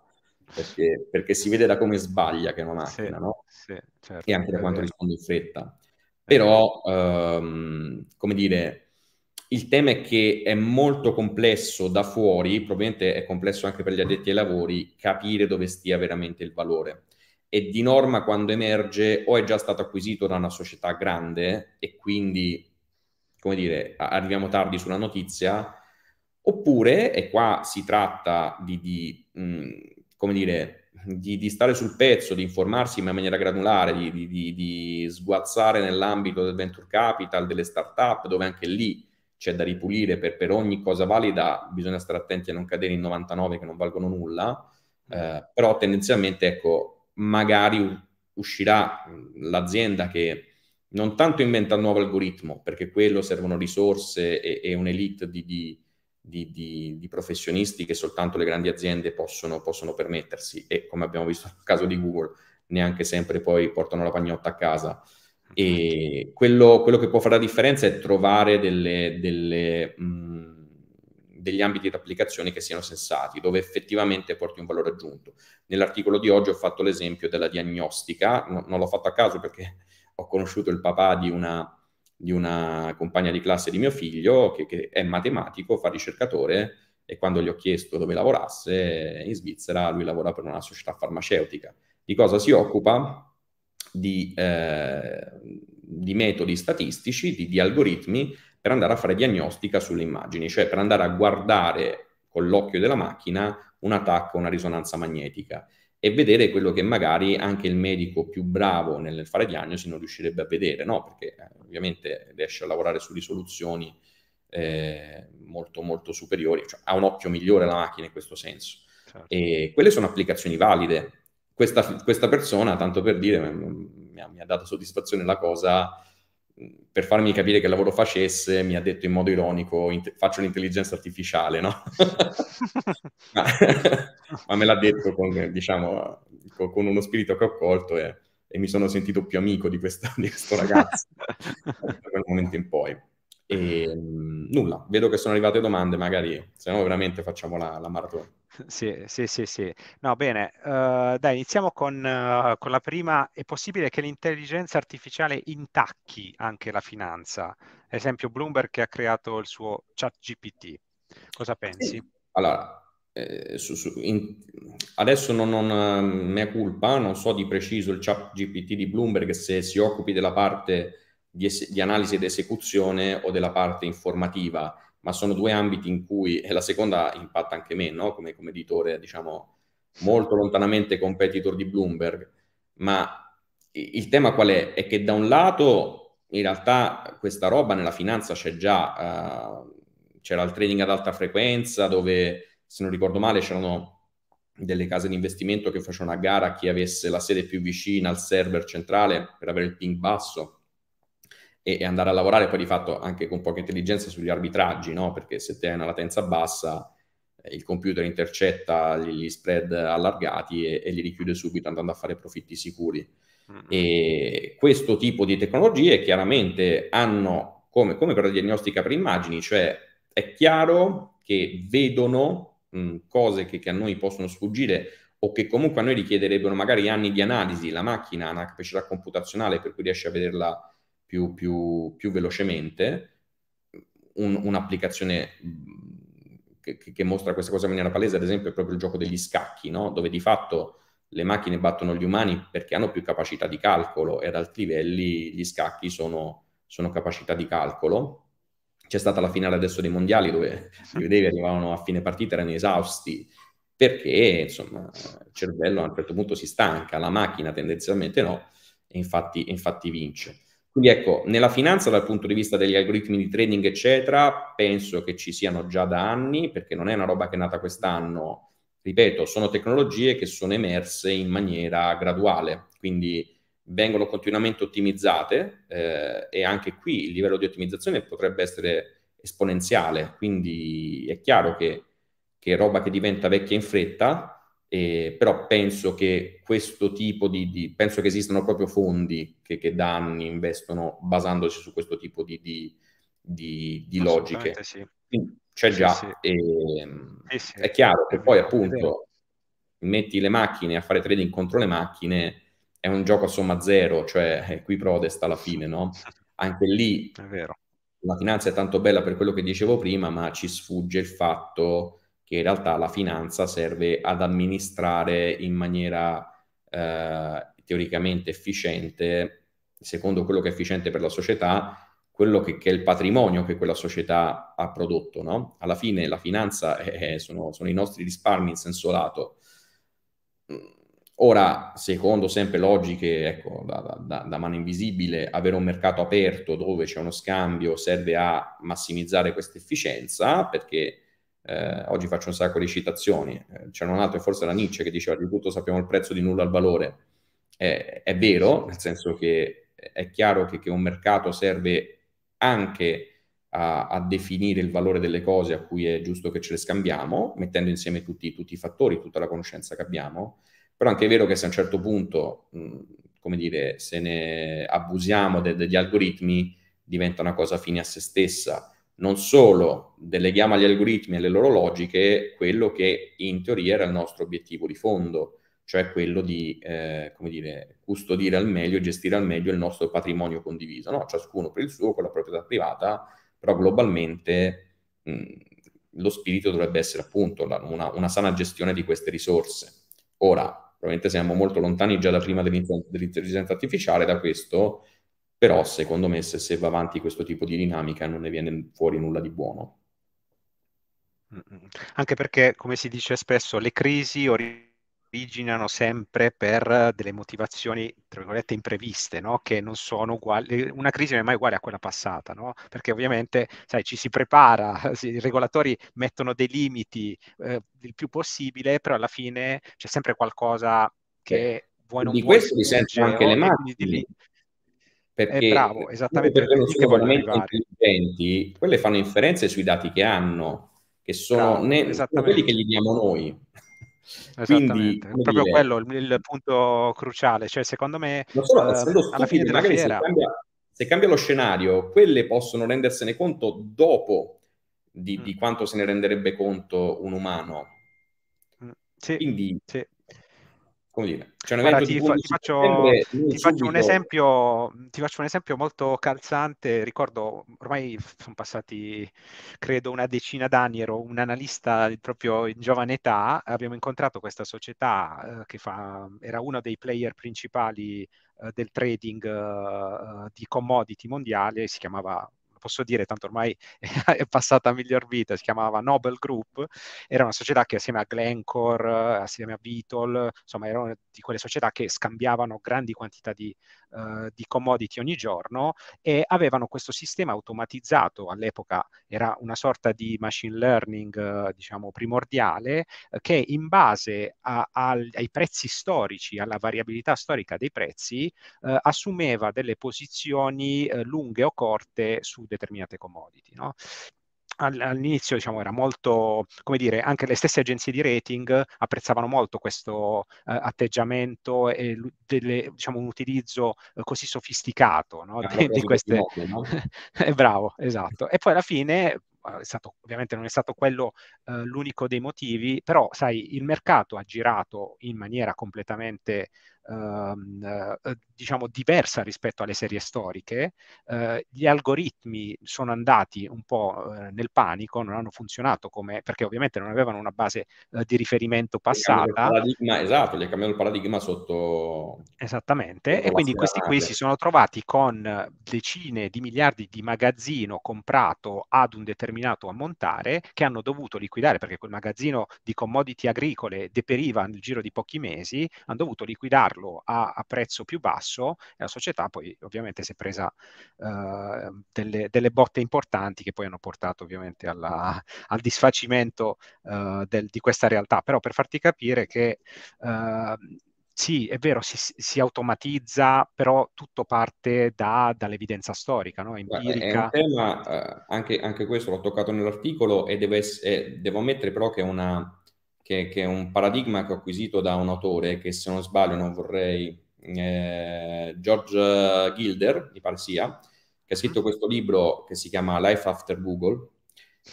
perché, perché, si vede da come sbaglia che è una macchina, sì, no? Sì, certo, e anche da quanto risponde in fretta. Però, ehm, come dire, il tema è che è molto complesso da fuori, probabilmente è complesso anche per gli addetti ai lavori, capire dove stia veramente il valore e di norma quando emerge o è già stato acquisito da una società grande e quindi, come dire, arriviamo tardi sulla notizia, oppure, e qua si tratta di, di mh, mm, come dire, di, di, stare sul pezzo, di informarsi in maniera granulare, di, di sguazzare nell'ambito del venture capital, delle start-up, dove anche lì c'è da ripulire per, per, ogni cosa valida, bisogna stare attenti a non cadere in 99 che non valgono nulla, eh, però tendenzialmente, ecco, magari uscirà l'azienda che non tanto inventa un nuovo algoritmo, perché quello servono risorse e, e un'elite di, di, di, di, professionisti che soltanto le grandi aziende possono, possono permettersi e come abbiamo visto nel caso di Google, neanche sempre poi portano la pagnotta a casa. E mm-hmm. quello, quello che può fare la differenza è trovare delle, delle mh, mm, degli ambiti di applicazione che siano sensati, dove effettivamente porti un valore aggiunto. Nell'articolo di oggi ho fatto l'esempio della diagnostica, no, non l'ho fatto a caso perché ho conosciuto il papà di una, di una compagna di classe di mio figlio che, che è matematico, fa ricercatore e quando gli ho chiesto dove lavorasse in Svizzera, lui lavora per una società farmaceutica. Di cosa si occupa? Di, eh, di metodi statistici, di, di algoritmi per andare a fare diagnostica sulle immagini, cioè per andare a guardare con l'occhio della macchina un attacco, una risonanza magnetica e vedere quello che magari anche il medico più bravo nel fare diagnosi non riuscirebbe a vedere, no? Perché eh, ovviamente riesce a lavorare su risoluzioni eh, molto molto superiori, cioè ha un occhio migliore la macchina in questo senso. Certo. E quelle sono applicazioni valide. Questa, questa persona, tanto per dire, mi ha, mi ha dato soddisfazione la cosa, per farmi capire che lavoro facesse, mi ha detto in modo ironico, faccio l'intelligenza artificiale, no? ma, ma, me l'ha detto con, diciamo, con uno spirito che ho colto e, e mi sono sentito più amico di, questa, di questo ragazzo da quel momento in poi. E ehm, nulla, vedo che sono arrivate domande, magari se no veramente facciamo la, la maratona. Sì, sì, sì, sì. No, bene. Eh, dai, iniziamo con, eh, con la prima. È possibile che l'intelligenza artificiale intacchi anche la finanza? esempio, Bloomberg che ha creato il suo ChatGPT. Cosa pensi? Allora, eh, su, su, in, adesso non, non eh, mea culpa, non so di preciso il ChatGPT di Bloomberg se si occupi della parte di, es- di analisi ed esecuzione o della parte informativa ma sono due ambiti in cui e la seconda impatta anche me, no? come, come editore, diciamo, molto lontanamente competitor di Bloomberg, ma il tema qual è? È che da un lato in realtà questa roba nella finanza c'è già, uh, c'era il trading ad alta frequenza dove se non ricordo male c'erano delle case di investimento che facevano a gara chi avesse la sede più vicina al server centrale per avere il ping basso e, e, andare a lavorare poi di fatto anche con poca intelligenza sugli arbitraggi, no? perché se te hai una latenza bassa eh, il computer intercetta gli, spread allargati e, e, li richiude subito andando a fare profitti sicuri. mm E questo tipo di tecnologie chiaramente hanno, come, come, per la diagnostica per immagini, cioè è chiaro che vedono mh, mm, cose che, che, a noi possono sfuggire o che comunque a noi richiederebbero magari anni di analisi. La macchina ha una capacità computazionale per cui riesce a vederla più, più, più velocemente un, un'applicazione che, che, mostra questa cosa in maniera palese, ad esempio, è proprio il gioco degli scacchi, no? dove di fatto le macchine battono gli umani perché hanno più capacità di calcolo e ad altri livelli gli scacchi sono, sono capacità di calcolo. C'è stata la finale adesso dei mondiali dove i vedevi arrivavano a fine partita, erano esausti, perché insomma il cervello a un certo punto si stanca, la macchina tendenzialmente no, e infatti, infatti vince. Quindi ecco, nella finanza dal punto di vista degli algoritmi di trading, eccetera, penso che ci siano già da anni, perché non è una roba che è nata quest'anno. Ripeto, sono tecnologie che sono emerse in maniera graduale, quindi vengono continuamente ottimizzate eh, e anche qui il livello di ottimizzazione potrebbe essere esponenziale, quindi è chiaro che, che roba che diventa vecchia in fretta eh, però penso che questo tipo di, di penso che esistano proprio fondi che, che, da anni investono basandosi su questo tipo di, di, di, di logiche. Sì. C'è già, sì. E, ehm, sì, è chiaro che poi appunto metti le macchine a fare trading contro le macchine, è un gioco a somma zero, cioè eh, qui protesta alla fine, no? Anche lì la finanza è tanto bella per quello che dicevo prima, ma ci sfugge il fatto che in realtà la finanza serve ad amministrare in maniera eh, teoricamente efficiente, secondo quello che è efficiente per la società, quello che, che è il patrimonio che quella società ha prodotto. No? Alla fine la finanza è, sono, sono i nostri risparmi in senso lato. Ora, secondo sempre logiche ecco, da, da, da, mano invisibile, avere un mercato aperto dove c'è uno scambio serve a massimizzare questa efficienza perché eh, oggi faccio un sacco di citazioni, eh, c'era un altro, forse la Nietzsche, che diceva di tutto sappiamo il prezzo, di nulla al valore. Eh, è vero, nel senso che è chiaro che, che un mercato serve anche a, a, definire il valore delle cose a cui è giusto che ce le scambiamo, mettendo insieme tutti, tutti i fattori, tutta la conoscenza che abbiamo, però anche è vero che se a un certo punto, mh, come dire, se ne abusiamo de, degli algoritmi, diventa una cosa fine a se stessa non solo deleghiamo agli algoritmi e alle loro logiche quello che in teoria era il nostro obiettivo di fondo, cioè quello di eh, dire, custodire al meglio e gestire al meglio il nostro patrimonio condiviso, no? ciascuno per il suo, con la proprietà privata, però globalmente mh, mm, lo spirito dovrebbe essere appunto la, una, una, sana gestione di queste risorse. Ora, probabilmente siamo molto lontani già da prima dell'intelligenza artificiale da questo, però secondo me se, se va avanti questo tipo di dinamica non ne viene fuori nulla di buono. Anche perché, come si dice spesso, le crisi originano sempre per delle motivazioni, tra virgolette, impreviste, no? che non sono uguali, una crisi non è mai uguale a quella passata, no? perché ovviamente sai, ci si prepara, i regolatori mettono dei limiti eh, il più possibile, però alla fine c'è sempre qualcosa che... Vuoi non di questo mi sentono anche le oh, macchine. Perché, eh, bravo, esattamente. Diciamo, perché non sono veramente intelligenti, quelle fanno inferenze sui dati che hanno, che sono bravo, ne, quelli che gli diamo noi. Esattamente, Quindi, proprio dire, quello il, il, punto cruciale. Cioè, secondo me, non solo, uh, stupidi, alla fine della fiera... Se cambia, se cambia, lo scenario, quelle possono rendersene conto dopo di, mm. di quanto se ne renderebbe conto un umano. Mm, sì, Quindi, sì come dire, c'è un Guarda, ti, fa, ti, faccio, ti, faccio un esempio, ti, faccio, un esempio, molto calzante. Ricordo, ormai sono passati credo una decina d'anni, ero un analista proprio in giovane età. Abbiamo incontrato questa società eh, che fa, era uno dei player principali eh, del trading eh, di commodity mondiale, si chiamava posso dire, tanto ormai è passata a miglior vita, si chiamava Nobel Group, era una società che assieme a Glencore, assieme a Beetle, insomma erano di quelle società che scambiavano grandi quantità di, uh, di commodity ogni giorno e avevano questo sistema automatizzato, all'epoca era una sorta di machine learning, uh, diciamo, primordiale, eh, che in base a, a, ai prezzi storici, alla variabilità storica dei prezzi, assumeva delle posizioni lunghe o corte su determinate commodity. No? all'inizio diciamo, era molto, come dire, anche le stesse agenzie di rating apprezzavano molto questo eh, atteggiamento e delle, diciamo, un utilizzo eh, così sofisticato no? di, di, queste... Modo, no? Eh, bravo, esatto. E poi alla fine eh, Stato, ovviamente non è stato quello eh, l'unico dei motivi, però sai, il mercato ha girato in maniera completamente Ehm, eh, diciamo diversa rispetto alle serie storiche, eh, gli algoritmi sono andati un po' eh, nel panico, non hanno funzionato come, perché ovviamente non avevano una base di riferimento passata. Esatto, gli ha cambiato il paradigma sotto... Esattamente, sotto e quindi questi qui si sono trovati con decine di miliardi di magazzino comprato ad un determinato ammontare che hanno dovuto liquidare perché quel magazzino di commodity agricole deperiva nel giro di pochi mesi, hanno dovuto liquidare comprarlo a, a prezzo più basso e la società poi ovviamente si è presa uh, delle, delle, botte importanti che poi hanno portato ovviamente alla, al disfacimento uh, del, di questa realtà, però per farti capire che uh, sì, è vero, si, si, automatizza, però tutto parte da, dall'evidenza storica, no? empirica. Guarda, è un tema, eh, anche, anche, questo l'ho toccato nell'articolo e essere, eh, devo ammettere però che è una, che, che, è un paradigma che ho acquisito da un autore che se non sbaglio non vorrei, eh, George Gilder, mi pare sia, che ha scritto mm. questo libro che si chiama Life After Google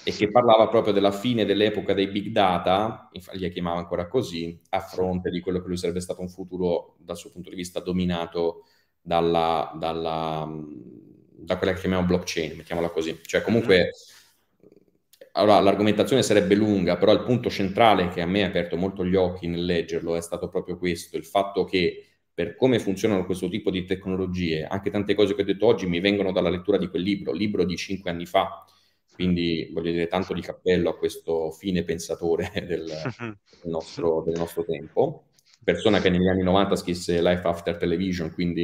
e che parlava proprio della fine dell'epoca dei big data, infatti li chiamava ancora così, a fronte di quello che lui sarebbe stato un futuro dal suo punto di vista dominato dalla, dalla mm, da quella che chiamiamo blockchain, mettiamola così. Cioè comunque mm allora, l'argomentazione sarebbe lunga, però il punto centrale che a me ha aperto molto gli occhi nel leggerlo è stato proprio questo, il fatto che per come funzionano questo tipo di tecnologie, anche tante cose che ho detto oggi mi vengono dalla lettura di quel libro, libro di cinque anni fa, quindi voglio dire tanto di cappello a questo fine pensatore del, del, nostro, del nostro tempo persona che negli anni 90 scrisse Life After Television, quindi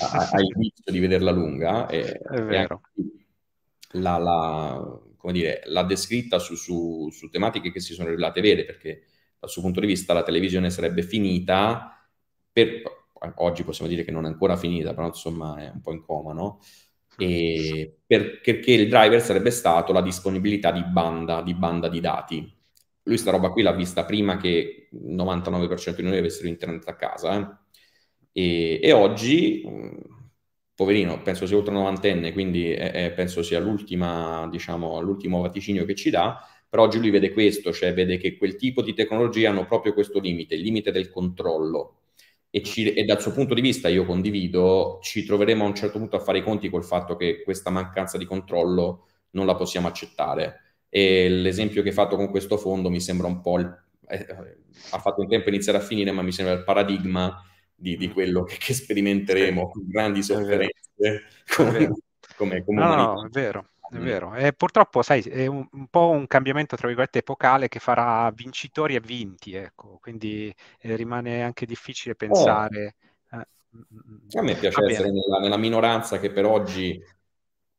ha il vizio di vederla lunga. E, è vero. Anche, l'ha, l'ha, dire, l'ha descritta su, su, su, tematiche che si sono rivelate vere, perché dal suo punto di vista la televisione sarebbe finita, per, oggi possiamo dire che non è ancora finita, però insomma è un po' in coma, no? E perché il driver sarebbe stato la disponibilità di banda, di banda di dati. Lui sta roba qui l'ha vista prima che il 99% di noi avessero internet a casa. Eh? E, e, oggi poverino, penso sia oltre 90 novantenne, quindi è, è, penso sia diciamo, l'ultimo vaticinio che ci dà, però oggi lui vede questo, cioè vede che quel tipo di tecnologie hanno proprio questo limite, il limite del controllo. E, ci, e, dal suo punto di vista, io condivido, ci troveremo a un certo punto a fare i conti col fatto che questa mancanza di controllo non la possiamo accettare. E l'esempio che hai fatto con questo fondo mi sembra un po' il, eh, ha fatto un tempo iniziare a finire, ma mi sembra il paradigma di, di quello che, che, sperimenteremo, con grandi sofferenze come, comunità. No, no, è vero. È vero, e purtroppo sai, è un, un, po' un cambiamento tra virgolette epocale che farà vincitori e vinti, ecco, quindi eh, rimane anche difficile oh. pensare. Oh. Eh. Mm, mm, mm. A me piace Va essere nella, nella, minoranza che per oggi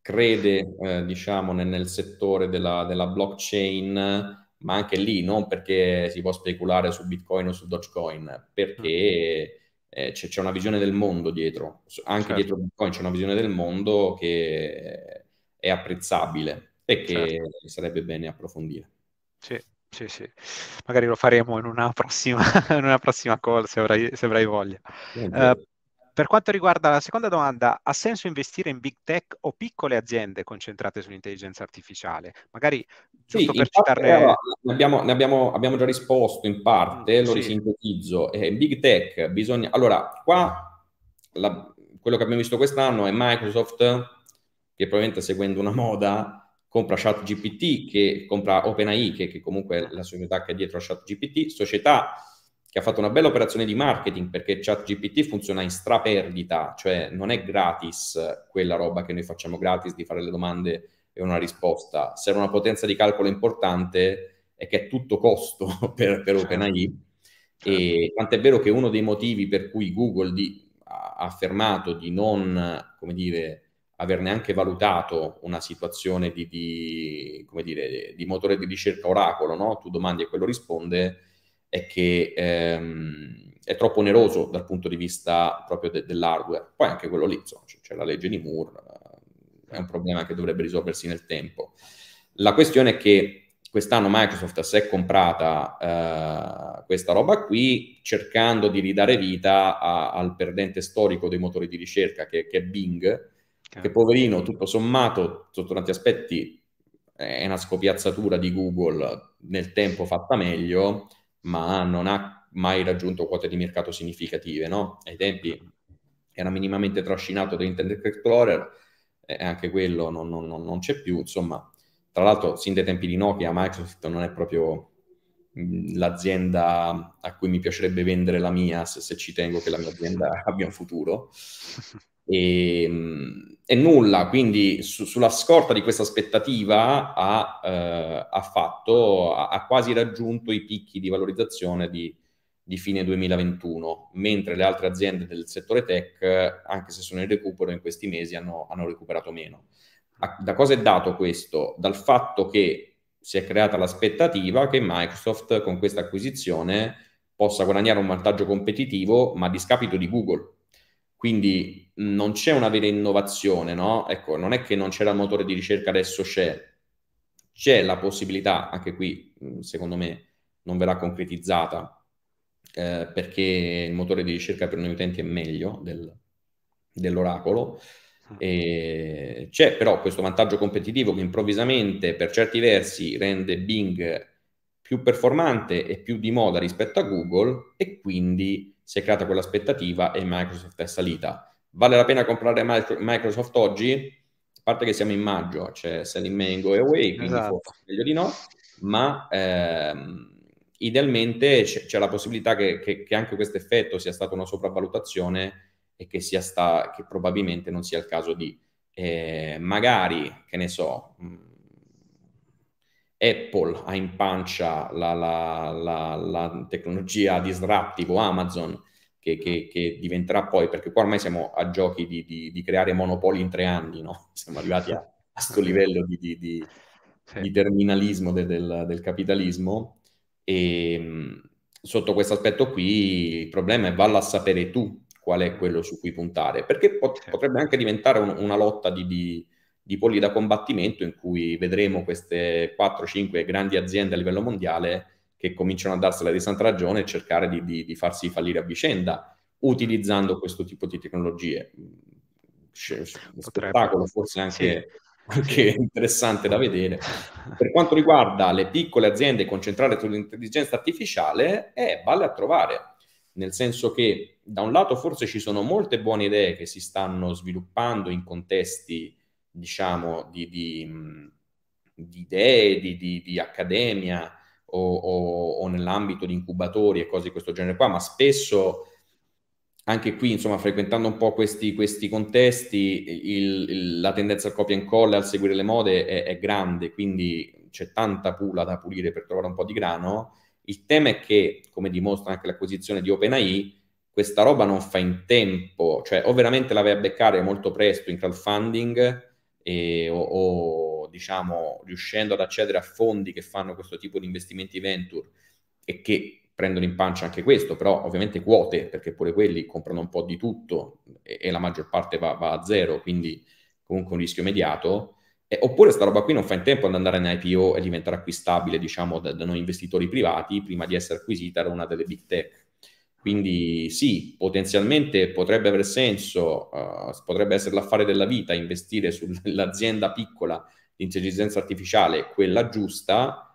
crede, eh, diciamo, nel, nel settore della, della, blockchain, ma anche lì non perché si può speculare su Bitcoin o su Dogecoin, perché... Mm eh, c'è, c'è, una visione del mondo dietro, anche certo. dietro Bitcoin c'è una visione del mondo che è apprezzabile e che certo. sarebbe bene approfondire. Sì. Sì, sì, magari lo faremo in una prossima, in una prossima call se avrai, se avrai voglia. Eh, per quanto riguarda la seconda domanda, ha senso investire in big tech o piccole aziende concentrate sull'intelligenza artificiale? Magari giusto sì, per citarne... Era, ne, abbiamo, ne abbiamo, abbiamo, già risposto in parte, mm, lo sì. risintetizzo. Eh, big tech, bisogna... Allora, qua la, quello che abbiamo visto quest'anno è Microsoft, che probabilmente seguendo una moda compra ChatGPT, che compra OpenAI, che, che comunque è la società che è dietro a ChatGPT, società che ha fatto una bella operazione di marketing perché ChatGPT funziona in straperdita, cioè non è gratis eh, quella roba che noi facciamo gratis di fare le domande e una risposta. Serve una potenza di calcolo importante e che è tutto costo per, per certo. OpenAI. E certo. tant'è vero che uno dei motivi per cui Google di, ha affermato di non, come dire, aver neanche valutato una situazione di, di, dire, di motore di ricerca oracolo, no? tu domandi e quello risponde, è che ehm, è troppo oneroso dal punto di vista proprio de- dell'hardware. Poi anche quello lì, insomma, c'è, c'è la legge di Moore, è un problema che dovrebbe risolversi nel tempo. La questione è che quest'anno Microsoft si è comprata eh, questa roba qui cercando di ridare vita a, al perdente storico dei motori di ricerca che, che è Bing, che poverino, tutto sommato, sotto tanti aspetti, è una scopiazzatura di Google nel tempo fatta meglio, ma non ha mai raggiunto quote di mercato significative, no? Ai tempi era minimamente trascinato da Internet Explorer, e eh, anche quello non, non, non, c'è più, insomma. Tra l'altro, sin dai tempi di Nokia, Microsoft non è proprio l'azienda a cui mi piacerebbe vendere la mia se, se ci tengo che la mia azienda abbia un futuro E, ehm, e nulla, quindi su, sulla scorta di questa aspettativa ha, eh, ha fatto, ha, ha, quasi raggiunto i picchi di valorizzazione di, di, fine 2021, mentre le altre aziende del settore tech, anche se sono in recupero in questi mesi, hanno, hanno recuperato meno. da cosa è dato questo? Dal fatto che si è creata l'aspettativa che Microsoft con questa acquisizione possa guadagnare un vantaggio competitivo, ma a discapito di Google quindi non c'è una vera innovazione, no? Ecco, non è che non c'era il motore di ricerca, adesso c'è. C'è la possibilità, anche qui mm, secondo me non verrà concretizzata, eh, perché il motore di ricerca per noi utenti è meglio del, dell'oracolo. Ah. E c'è però questo vantaggio competitivo che improvvisamente per certi versi rende Bing più performante e più di moda rispetto a Google e quindi si è creata quell'aspettativa e Microsoft è salita. Vale la pena comprare Microsoft oggi? A parte che siamo in maggio, c'è Selling Mango Go Away, quindi esatto. meglio di no, ma ehm, idealmente c- c'è la possibilità che, che, che anche questo effetto sia stata una sopravvalutazione e che, sta, che probabilmente non sia il caso di. Eh, magari, che ne so, mm, Apple ha in pancia la, la, la, la tecnologia disruptive Amazon, che, che, che, diventerà poi, perché qua ormai siamo a giochi di, di, di creare monopoli in tre anni, no? siamo arrivati a questo livello di, di sì. terminalismo de, del, del, capitalismo e ehm, sotto questo aspetto qui il problema è valla a sapere tu qual è quello su cui puntare, perché pot- sì. potrebbe anche diventare un, una lotta di, di polli da combattimento in cui vedremo queste 4-5 grandi aziende a livello mondiale che cominciano a darsela di santa ragione e cercare di, di, di farsi fallire a vicenda utilizzando questo tipo di tecnologie. un spettacolo forse anche, sì. anche sì. interessante da vedere. per quanto riguarda le piccole aziende concentrate sull'intelligenza artificiale, eh, vale a trovare nel senso che da un lato forse ci sono molte buone idee che si stanno sviluppando in contesti diciamo, di, di, di idee, di, di accademia o, o, o, nell'ambito di incubatori e cose di questo genere qua, ma spesso anche qui, insomma, frequentando un po' questi, questi contesti, il, il, la tendenza al copia e incolla, e al seguire le mode è, è grande, quindi c'è tanta pula da pulire per trovare un po' di grano. Il tema è che, come dimostra anche l'acquisizione di OpenAI, questa roba non fa in tempo, cioè o veramente la vai a beccare molto presto in crowdfunding, e, o, o diciamo riuscendo ad accedere a fondi che fanno questo tipo di investimenti venture e che prendono in pancia anche questo, però ovviamente quote, perché pure quelli comprano un po' di tutto e, e la maggior parte va, va, a zero, quindi comunque un rischio mediato. Eh, oppure sta roba qui non fa in tempo ad andare in IPO e diventare acquistabile, diciamo, da, da non investitori privati prima di essere acquisita da una delle big tech. Quindi sì, potenzialmente potrebbe aver senso, uh, potrebbe essere l'affare della vita investire sull'azienda piccola di intelligenza artificiale, quella giusta,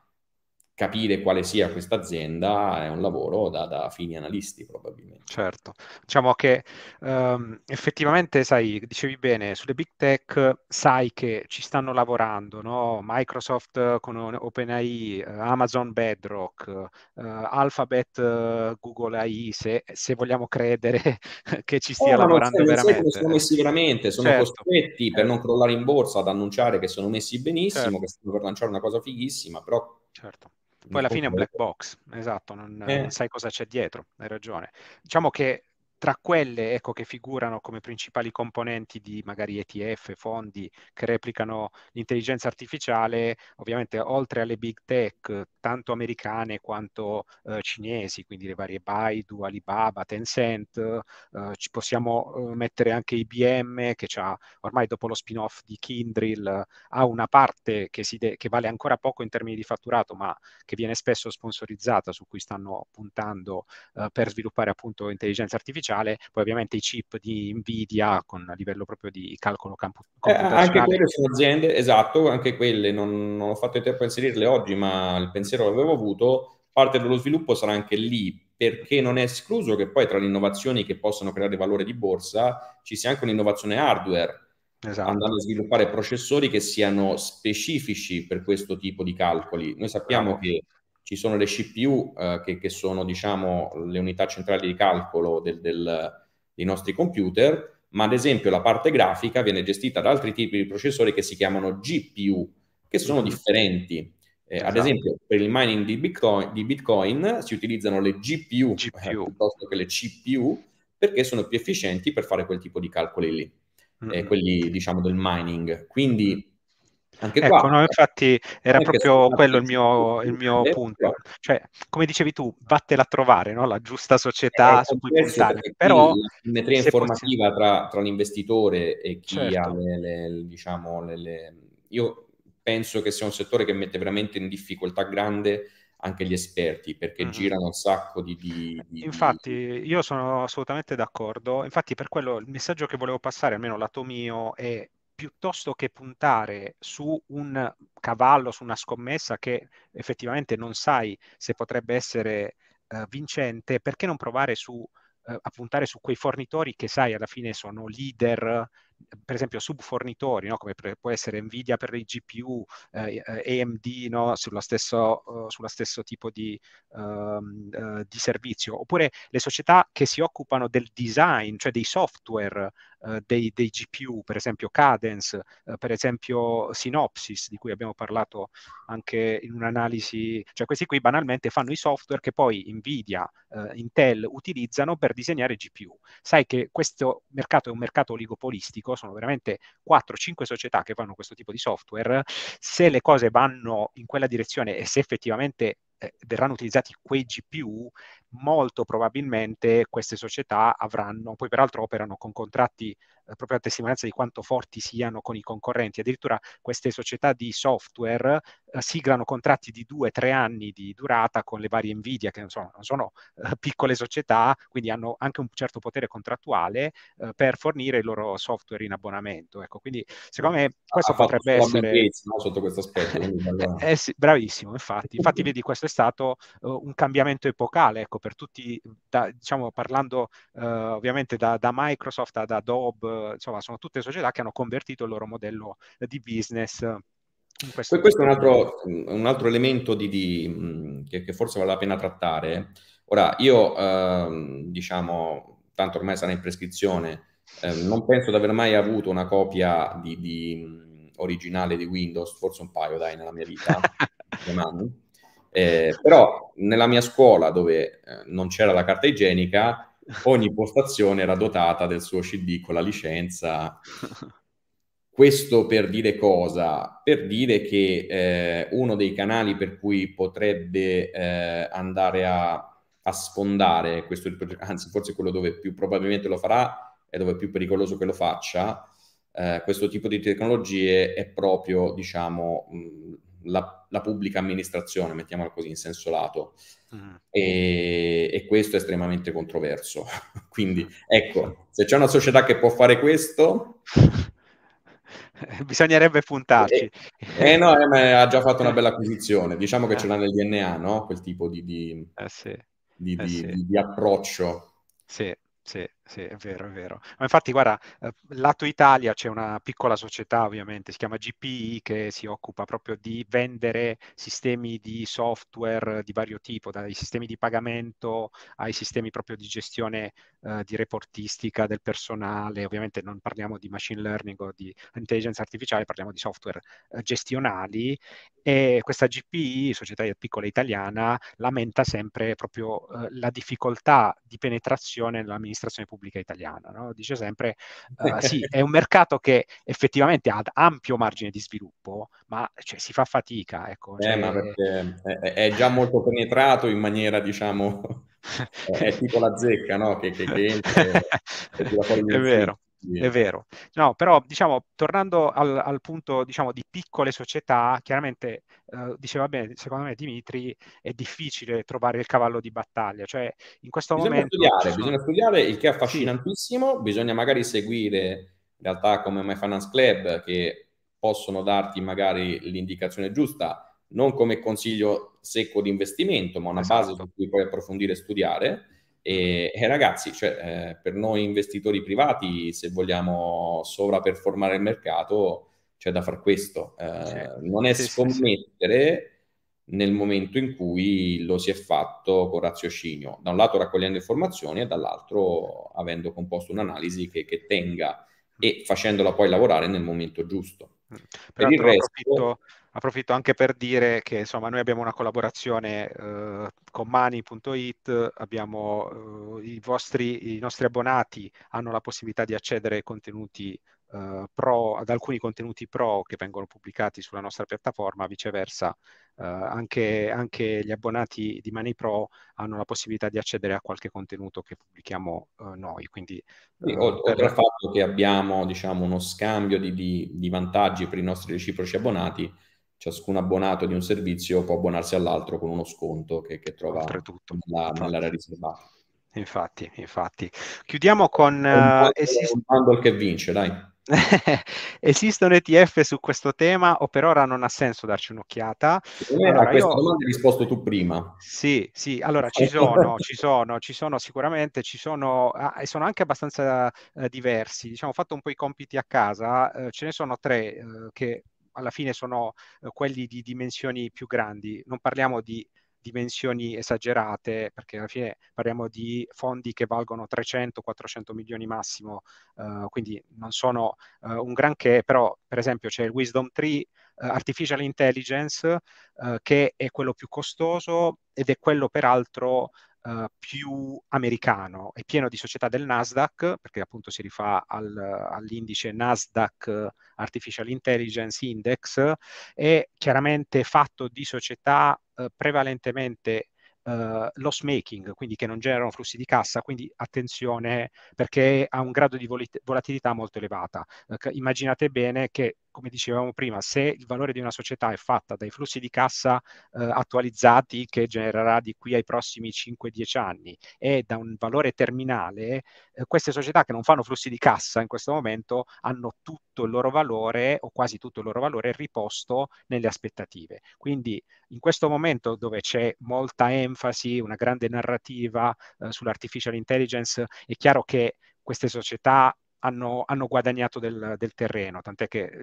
capire quale sia questa azienda è un lavoro da, da fini analisti probabilmente. Certo, diciamo che um, effettivamente, sai, dicevi bene, sulle big tech sai che ci stanno lavorando, no? Microsoft con OpenAI, eh, Amazon Bedrock, uh, Alphabet, uh, Google AI, se, se, vogliamo credere che ci stia oh, lavorando veramente. Sono messi veramente, sono certo. costretti per non crollare in borsa ad annunciare che sono messi benissimo, certo. che stanno per lanciare una cosa fighissima, però... Certo poi alla fine è un black box, esatto, non, eh. non sai cosa c'è dietro, hai ragione. Diciamo che tra quelle ecco, che figurano come principali componenti di magari ETF, fondi che replicano l'intelligenza artificiale, ovviamente oltre alle big tech, tanto americane quanto eh, cinesi, quindi le varie Baidu, Alibaba, Tencent, eh, ci possiamo eh, mettere anche IBM che ha ormai dopo lo spin-off di Kindrill ha una parte che, de- che vale ancora poco in termini di fatturato, ma che viene spesso sponsorizzata, su cui stanno puntando eh, per sviluppare appunto intelligenza artificiale artificiale, poi ovviamente i chip di Nvidia con a livello proprio di calcolo campo- computazionale. Eh, anche quelle sono aziende, esatto, anche quelle, non, non ho fatto il tempo a inserirle oggi, ma il pensiero l'avevo avuto, parte dello sviluppo sarà anche lì, perché non è escluso che poi tra le innovazioni che possono creare valore di borsa ci sia anche un'innovazione hardware, Esatto. andando a sviluppare processori che siano specifici per questo tipo di calcoli. Noi sappiamo che ci sono le CPU eh, che, che, sono diciamo, le unità centrali di calcolo del, del, dei nostri computer, ma ad esempio la parte grafica viene gestita da altri tipi di processori che si chiamano GPU, che sono differenti. Eh, esatto. Ad esempio per il mining di Bitcoin, di Bitcoin si utilizzano le GPU, GPU. Eh, piuttosto che le CPU perché sono più efficienti per fare quel tipo di calcoli lì, mm-hmm. quelli diciamo del mining. Quindi anche ecco, qua. No, infatti era proprio quello il mio, il mio punto. Cioè, come dicevi tu, vattela a trovare no? la giusta società eh, su cui puntare. Però la simmetria informativa tra, tra, l'investitore e chi certo. ha le, le diciamo, le, le... Io penso che sia un settore che mette veramente in difficoltà grande anche gli esperti perché uh girano un sacco di, di, di, infatti io sono assolutamente d'accordo infatti per quello il messaggio che volevo passare almeno lato mio è piuttosto che puntare su un cavallo, su una scommessa che effettivamente non sai se potrebbe essere eh, vincente, perché non provare su, eh, a puntare su quei fornitori che sai alla fine sono leader, per esempio subfornitori, no? come pre- può essere Nvidia per i GPU, eh, eh, AMD no? sullo, stesso, uh, sullo stesso tipo di, uh, uh, di, servizio, oppure le società che si occupano del design, cioè dei software eh, dei, dei, GPU, per esempio Cadence, eh, per esempio Synopsis, di cui abbiamo parlato anche in un'analisi, cioè questi qui banalmente fanno i software che poi Nvidia, eh, Intel utilizzano per disegnare GPU. Sai che questo mercato è un mercato oligopolistico, sono veramente 4-5 società che fanno questo tipo di software, se le cose vanno in quella direzione e se effettivamente eh, verranno utilizzati quei GPU, molto probabilmente queste società avranno, poi peraltro operano con contratti eh, proprio la testimonianza di quanto forti siano con i concorrenti. Addirittura queste società di software eh, siglano contratti di due, tre anni di durata con le varie Nvidia, che non sono, non sono eh, piccole società, quindi hanno anche un certo potere contrattuale eh, per fornire il loro software in abbonamento. Ecco, quindi secondo me questo ha potrebbe essere... Bellezza, no? Sotto questo aspetto. eh, sì, bravissimo, infatti. Infatti vedi, questo è stato uh, un cambiamento epocale, ecco, per tutti, da, diciamo, parlando uh, ovviamente da, da Microsoft ad Adobe, eh, insomma, sono tutte società che hanno convertito il loro modello di business. In questo, questo è un altro, un altro elemento di, di, che, che, forse vale la pena trattare. Ora, io eh, diciamo, tanto ormai sarà in prescrizione, eh, non penso di aver mai avuto una copia di, di originale di Windows, forse un paio dai nella mia vita, eh, però nella mia scuola dove eh, non c'era la carta igienica, ogni postazione era dotata del suo CD con la licenza. Questo per dire cosa? Per dire che eh, uno dei canali per cui potrebbe eh, andare a, a sfondare questo, anzi forse quello dove più probabilmente lo farà e dove è più pericoloso che lo faccia, eh, questo tipo di tecnologie è proprio, diciamo, mh, mm, la la pubblica amministrazione, mettiamola così in senso lato. Mm. E, e, questo è estremamente controverso. Quindi ecco, se c'è una società che può fare questo... Bisognerebbe puntarci. Eh, eh no, eh, ha già fatto una eh. bella acquisizione. Diciamo che ce eh. l'ha nel DNA, no? Quel tipo di, di, eh, sì. di, di sì. approccio. Sì, sì. Sì, è vero, è vero. Ma infatti, guarda, eh, lato Italia c'è una piccola società, ovviamente, si chiama GPI, che si occupa proprio di vendere sistemi di software di vario tipo, dai sistemi di pagamento ai sistemi proprio di gestione eh, di reportistica del personale. Ovviamente non parliamo di machine learning o di intelligenza artificiale, parliamo di software eh, gestionali. E questa GPI, società piccola italiana, lamenta sempre proprio eh, la difficoltà di penetrazione nell'amministrazione pubblica Repubblica Italiana. No? Dice sempre, uh, sì, è un mercato che effettivamente ha ampio margine di sviluppo, ma cioè, si fa fatica. Ecco, eh, cioè... è, è, già molto penetrato in maniera, diciamo, è tipo la zecca, no? Che, che, che entra, è vero. Yeah. È vero. No, però diciamo, tornando al, al punto diciamo, di piccole società, chiaramente eh, diceva bene, secondo me Dimitri, è difficile trovare il cavallo di battaglia. Cioè, in questo bisogna momento... Studiare, sono... Bisogna studiare, il che è affascinantissimo, sì. bisogna magari seguire in realtà come My Finance Club che possono darti magari l'indicazione giusta, non come consiglio secco di investimento, ma una esatto. base su cui puoi approfondire e studiare e, e ragazzi, cioè, eh, per noi investitori privati, se vogliamo sovraperformare il mercato, c'è da far questo. Eh, certo. Non è sì, scommettere sì. nel momento in cui lo si è fatto con raziocinio, da un lato raccogliendo informazioni e dall'altro avendo composto un'analisi che, che tenga e facendola poi lavorare nel momento giusto. Mm. Per, per il resto... Approfitto, approfitto anche per dire che insomma noi abbiamo una collaborazione eh, con mani.it, abbiamo, eh, i, vostri, i nostri abbonati hanno la possibilità di accedere ai contenuti eh, pro, ad alcuni contenuti pro che vengono pubblicati sulla nostra piattaforma, viceversa eh, anche, anche, gli abbonati di Mani Pro hanno la possibilità di accedere a qualche contenuto che pubblichiamo eh, noi. Quindi, sì, eh, oltre per... al fatto che abbiamo diciamo, uno scambio di, di, di vantaggi per i nostri reciproci abbonati, ciascun abbonato di un servizio può abbonarsi all'altro con uno sconto che, che trova nella, nell'area riservata. Infatti, infatti. Chiudiamo con... Un bundle, eh, un bundle che vince, dai. Esistono ETF su questo tema o per ora non ha senso darci un'occhiata? Eh, allora, a questa io... domanda hai risposto tu prima. Sì, sì, allora ci sono, ci sono, ci sono sicuramente, ci sono ah, e sono anche abbastanza eh, diversi. Diciamo, ho fatto un po' i compiti a casa, eh, ce ne sono tre eh, che alla fine sono eh, quelli di dimensioni più grandi, non parliamo di dimensioni esagerate, perché alla fine parliamo di fondi che valgono 300-400 milioni massimo, uh, quindi non sono uh, un granché, però per esempio c'è il Wisdom 3 uh, Artificial Intelligence che è quello più costoso ed è quello peraltro Uh, più americano, è pieno di società del Nasdaq, perché appunto si rifà al, all'indice Nasdaq Artificial Intelligence Index, è chiaramente fatto di società uh, prevalentemente uh, eh, loss making, quindi che non generano flussi di cassa, quindi attenzione perché ha un grado di volatilità molto elevata. immaginate bene che come dicevamo prima, se il valore di una società è fatta dai flussi di cassa eh, attualizzati che genererà di qui ai prossimi 5-10 anni e da un valore terminale, eh, queste società che non fanno flussi di cassa in questo momento hanno tutto il loro valore o quasi tutto il loro valore riposto nelle aspettative. Quindi in questo momento dove c'è molta enfasi, una grande narrativa eh, sull'artificial intelligence, è chiaro che queste società hanno, hanno guadagnato del, del, terreno, tant'è che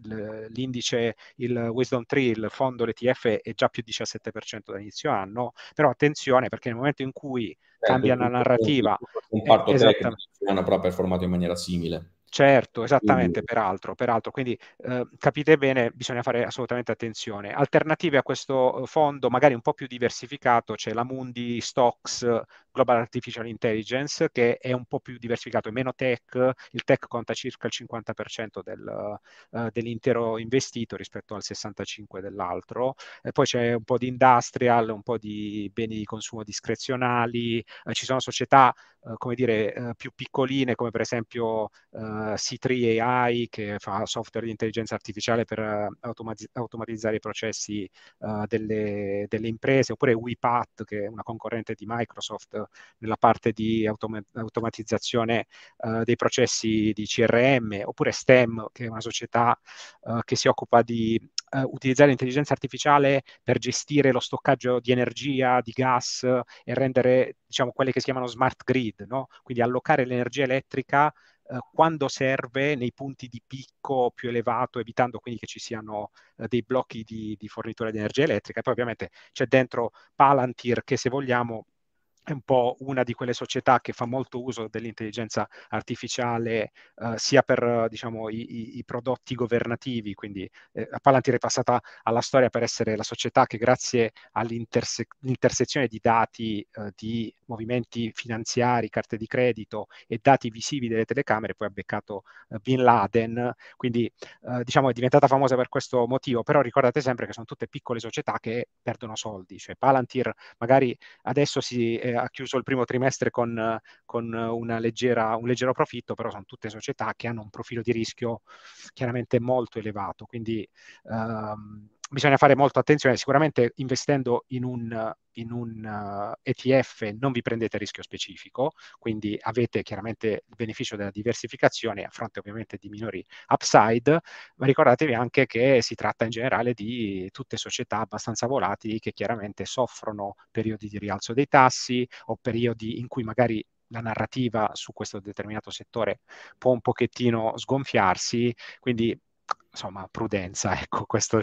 l'indice, il Wisdom 3, il fondo l'ETF è già più 17% da inizio anno, però attenzione perché nel momento in cui eh, cambia la narrativa... Un parto eh, tecnico però performato in maniera simile. Certo, esattamente, peraltro, peraltro. Quindi eh, capite bene, bisogna fare assolutamente attenzione. Alternative a questo eh, fondo, magari un po' più diversificato, c'è la Mundi Stocks Global Artificial Intelligence che è un po' più diversificato, è meno tech, il tech conta circa il 50% del, uh, dell'intero investito rispetto al 65% dell'altro, e poi c'è un po' di industrial, un po' di beni di consumo discrezionali, uh, ci sono società uh, come dire più piccoline come per esempio C3 AI che fa software di intelligenza artificiale per automaz- automatizzare i processi delle, delle imprese, oppure WePath che è una concorrente di Microsoft nella parte di automa- automatizzazione eh, dei processi di CRM, oppure STEM, che è una società eh, che si occupa di eh, utilizzare l'intelligenza artificiale per gestire lo stoccaggio di energia, di gas e rendere, diciamo, quelle che si chiamano smart grid, no? quindi allocare l'energia elettrica eh, quando serve nei punti di picco più elevato, evitando quindi che ci siano eh, dei blocchi di, di fornitura di energia elettrica. E poi ovviamente c'è dentro Palantir che se vogliamo è un po' una di quelle società che fa molto uso dell'intelligenza artificiale eh, sia per diciamo, i, i, prodotti governativi, quindi eh, Palantir è passata alla storia per essere la società che grazie all'intersezione di dati eh, di movimenti finanziari, carte di credito e dati visivi delle telecamere poi ha beccato eh, Bin Laden, quindi eh, diciamo è diventata famosa per questo motivo, però ricordate sempre che sono tutte piccole società che perdono soldi, cioè Palantir magari adesso si eh, ha chiuso il primo trimestre con, con leggera, un leggero profitto, però sono tutte società che hanno un profilo di rischio chiaramente molto elevato. Quindi ehm, bisogna fare molta attenzione, sicuramente investendo in un, in un uh, eh, ETF non vi prendete rischio specifico, quindi avete chiaramente il beneficio della diversificazione a fronte ovviamente di minori upside, ma ricordatevi anche che si tratta in generale di tutte società abbastanza volatili che chiaramente soffrono periodi di rialzo dei tassi o periodi in cui magari la narrativa su questo determinato settore può un pochettino sgonfiarsi, quindi insomma, prudenza. Ecco, questo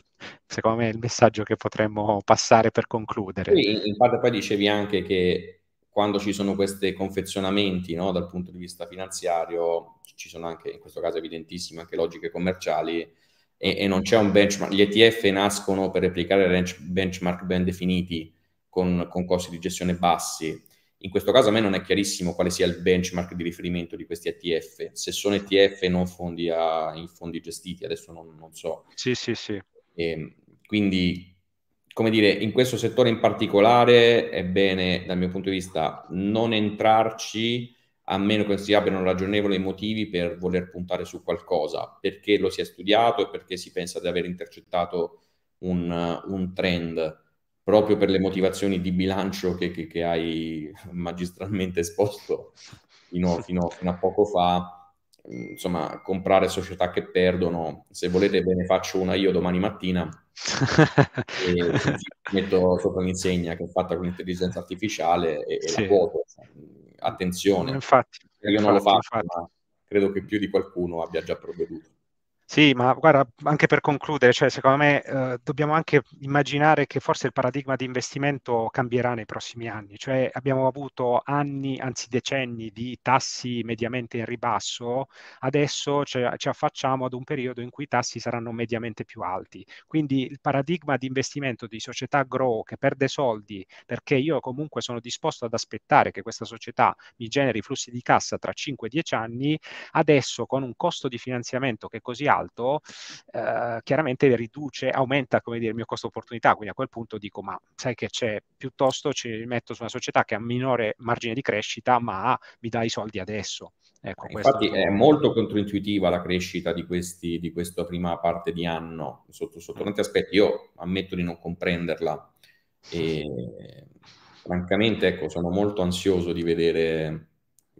secondo me è il messaggio che potremmo passare per concludere. Sì, in parte poi dicevi anche che quando ci sono questi confezionamenti no, dal punto di vista finanziario, ci sono anche, in questo caso evidentissime, anche logiche commerciali e, e non c'è un benchmark. Gli ETF nascono per replicare benchmark ben definiti con, con costi di gestione bassi in questo caso a me non è chiarissimo quale sia il benchmark di riferimento di questi ETF, se sono ETF non fondi a, in fondi gestiti, adesso non, non so. Sì, sì, sì. E, ehm, quindi, come dire, in questo settore in particolare è bene, dal mio punto di vista, non entrarci a meno che si abbiano ragionevoli motivi per voler puntare su qualcosa, perché lo si è studiato e perché si pensa di aver intercettato un, un trend proprio per le motivazioni di bilancio che, che, che hai magistralmente esposto fino, fino, fino, a poco fa, mm, insomma, comprare società che perdono, se volete ve ne faccio una io domani mattina, e metto sopra l'insegna che è fatta con intelligenza artificiale e, e sì. la vuoto. Attenzione, infatti, io infatti, non lo faccio, infatti. ma credo che più di qualcuno abbia già provveduto. Sì, ma guarda, anche per concludere, cioè, secondo me eh, dobbiamo anche immaginare che forse il paradigma di investimento cambierà nei prossimi anni, cioè abbiamo avuto anni, anzi decenni di tassi mediamente in ribasso, adesso cioè, ci affacciamo ad un periodo in cui i tassi saranno mediamente più alti, quindi il paradigma di investimento di società grow che perde soldi perché io comunque sono disposto ad aspettare che questa società mi generi flussi di cassa tra 5-10 e anni, adesso con un costo di finanziamento che è così alto, alto, eh, chiaramente riduce, aumenta come dire, il mio costo opportunità, quindi a quel punto dico ma sai che c'è, piuttosto ci metto su una società che ha minore margine di crescita ma mi dà i soldi adesso. Ecco, Infatti è, è molto controintuitiva la crescita di, questi, di questa prima parte di anno, sotto, sotto mm. tanti aspetti, io ammetto di non comprenderla e francamente ecco, sono molto ansioso di vedere,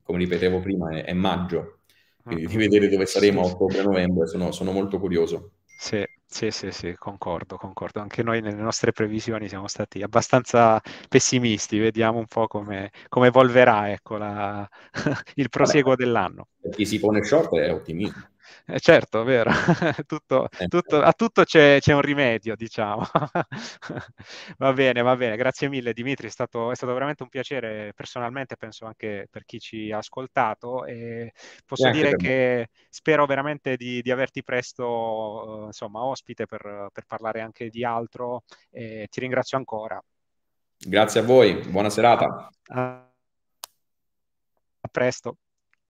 come ripetevo prima, è, è maggio, quindi ah. di vedere dove saremo a ottobre-novembre, sono, sono molto curioso. Sì, sì, sì, sì, concordo, concordo. Anche noi nelle nostre previsioni siamo stati abbastanza pessimisti, vediamo un po' come, come evolverà ecco, la... il prosieguo Vabbè, dell'anno. Chi si pone short è ottimista. Eh, certo, vero. tutto, eh, tutto, certo. a tutto c'è, c'è, un rimedio, diciamo. va bene, va bene. Grazie mille Dimitri, è stato, è stato, veramente un piacere personalmente, penso anche per chi ci ha ascoltato. E posso Grazie dire che spero veramente di, di averti presto, eh, insomma, ospite per, per, parlare anche di altro. E ti ringrazio ancora. Grazie a voi, buona serata. A, a presto.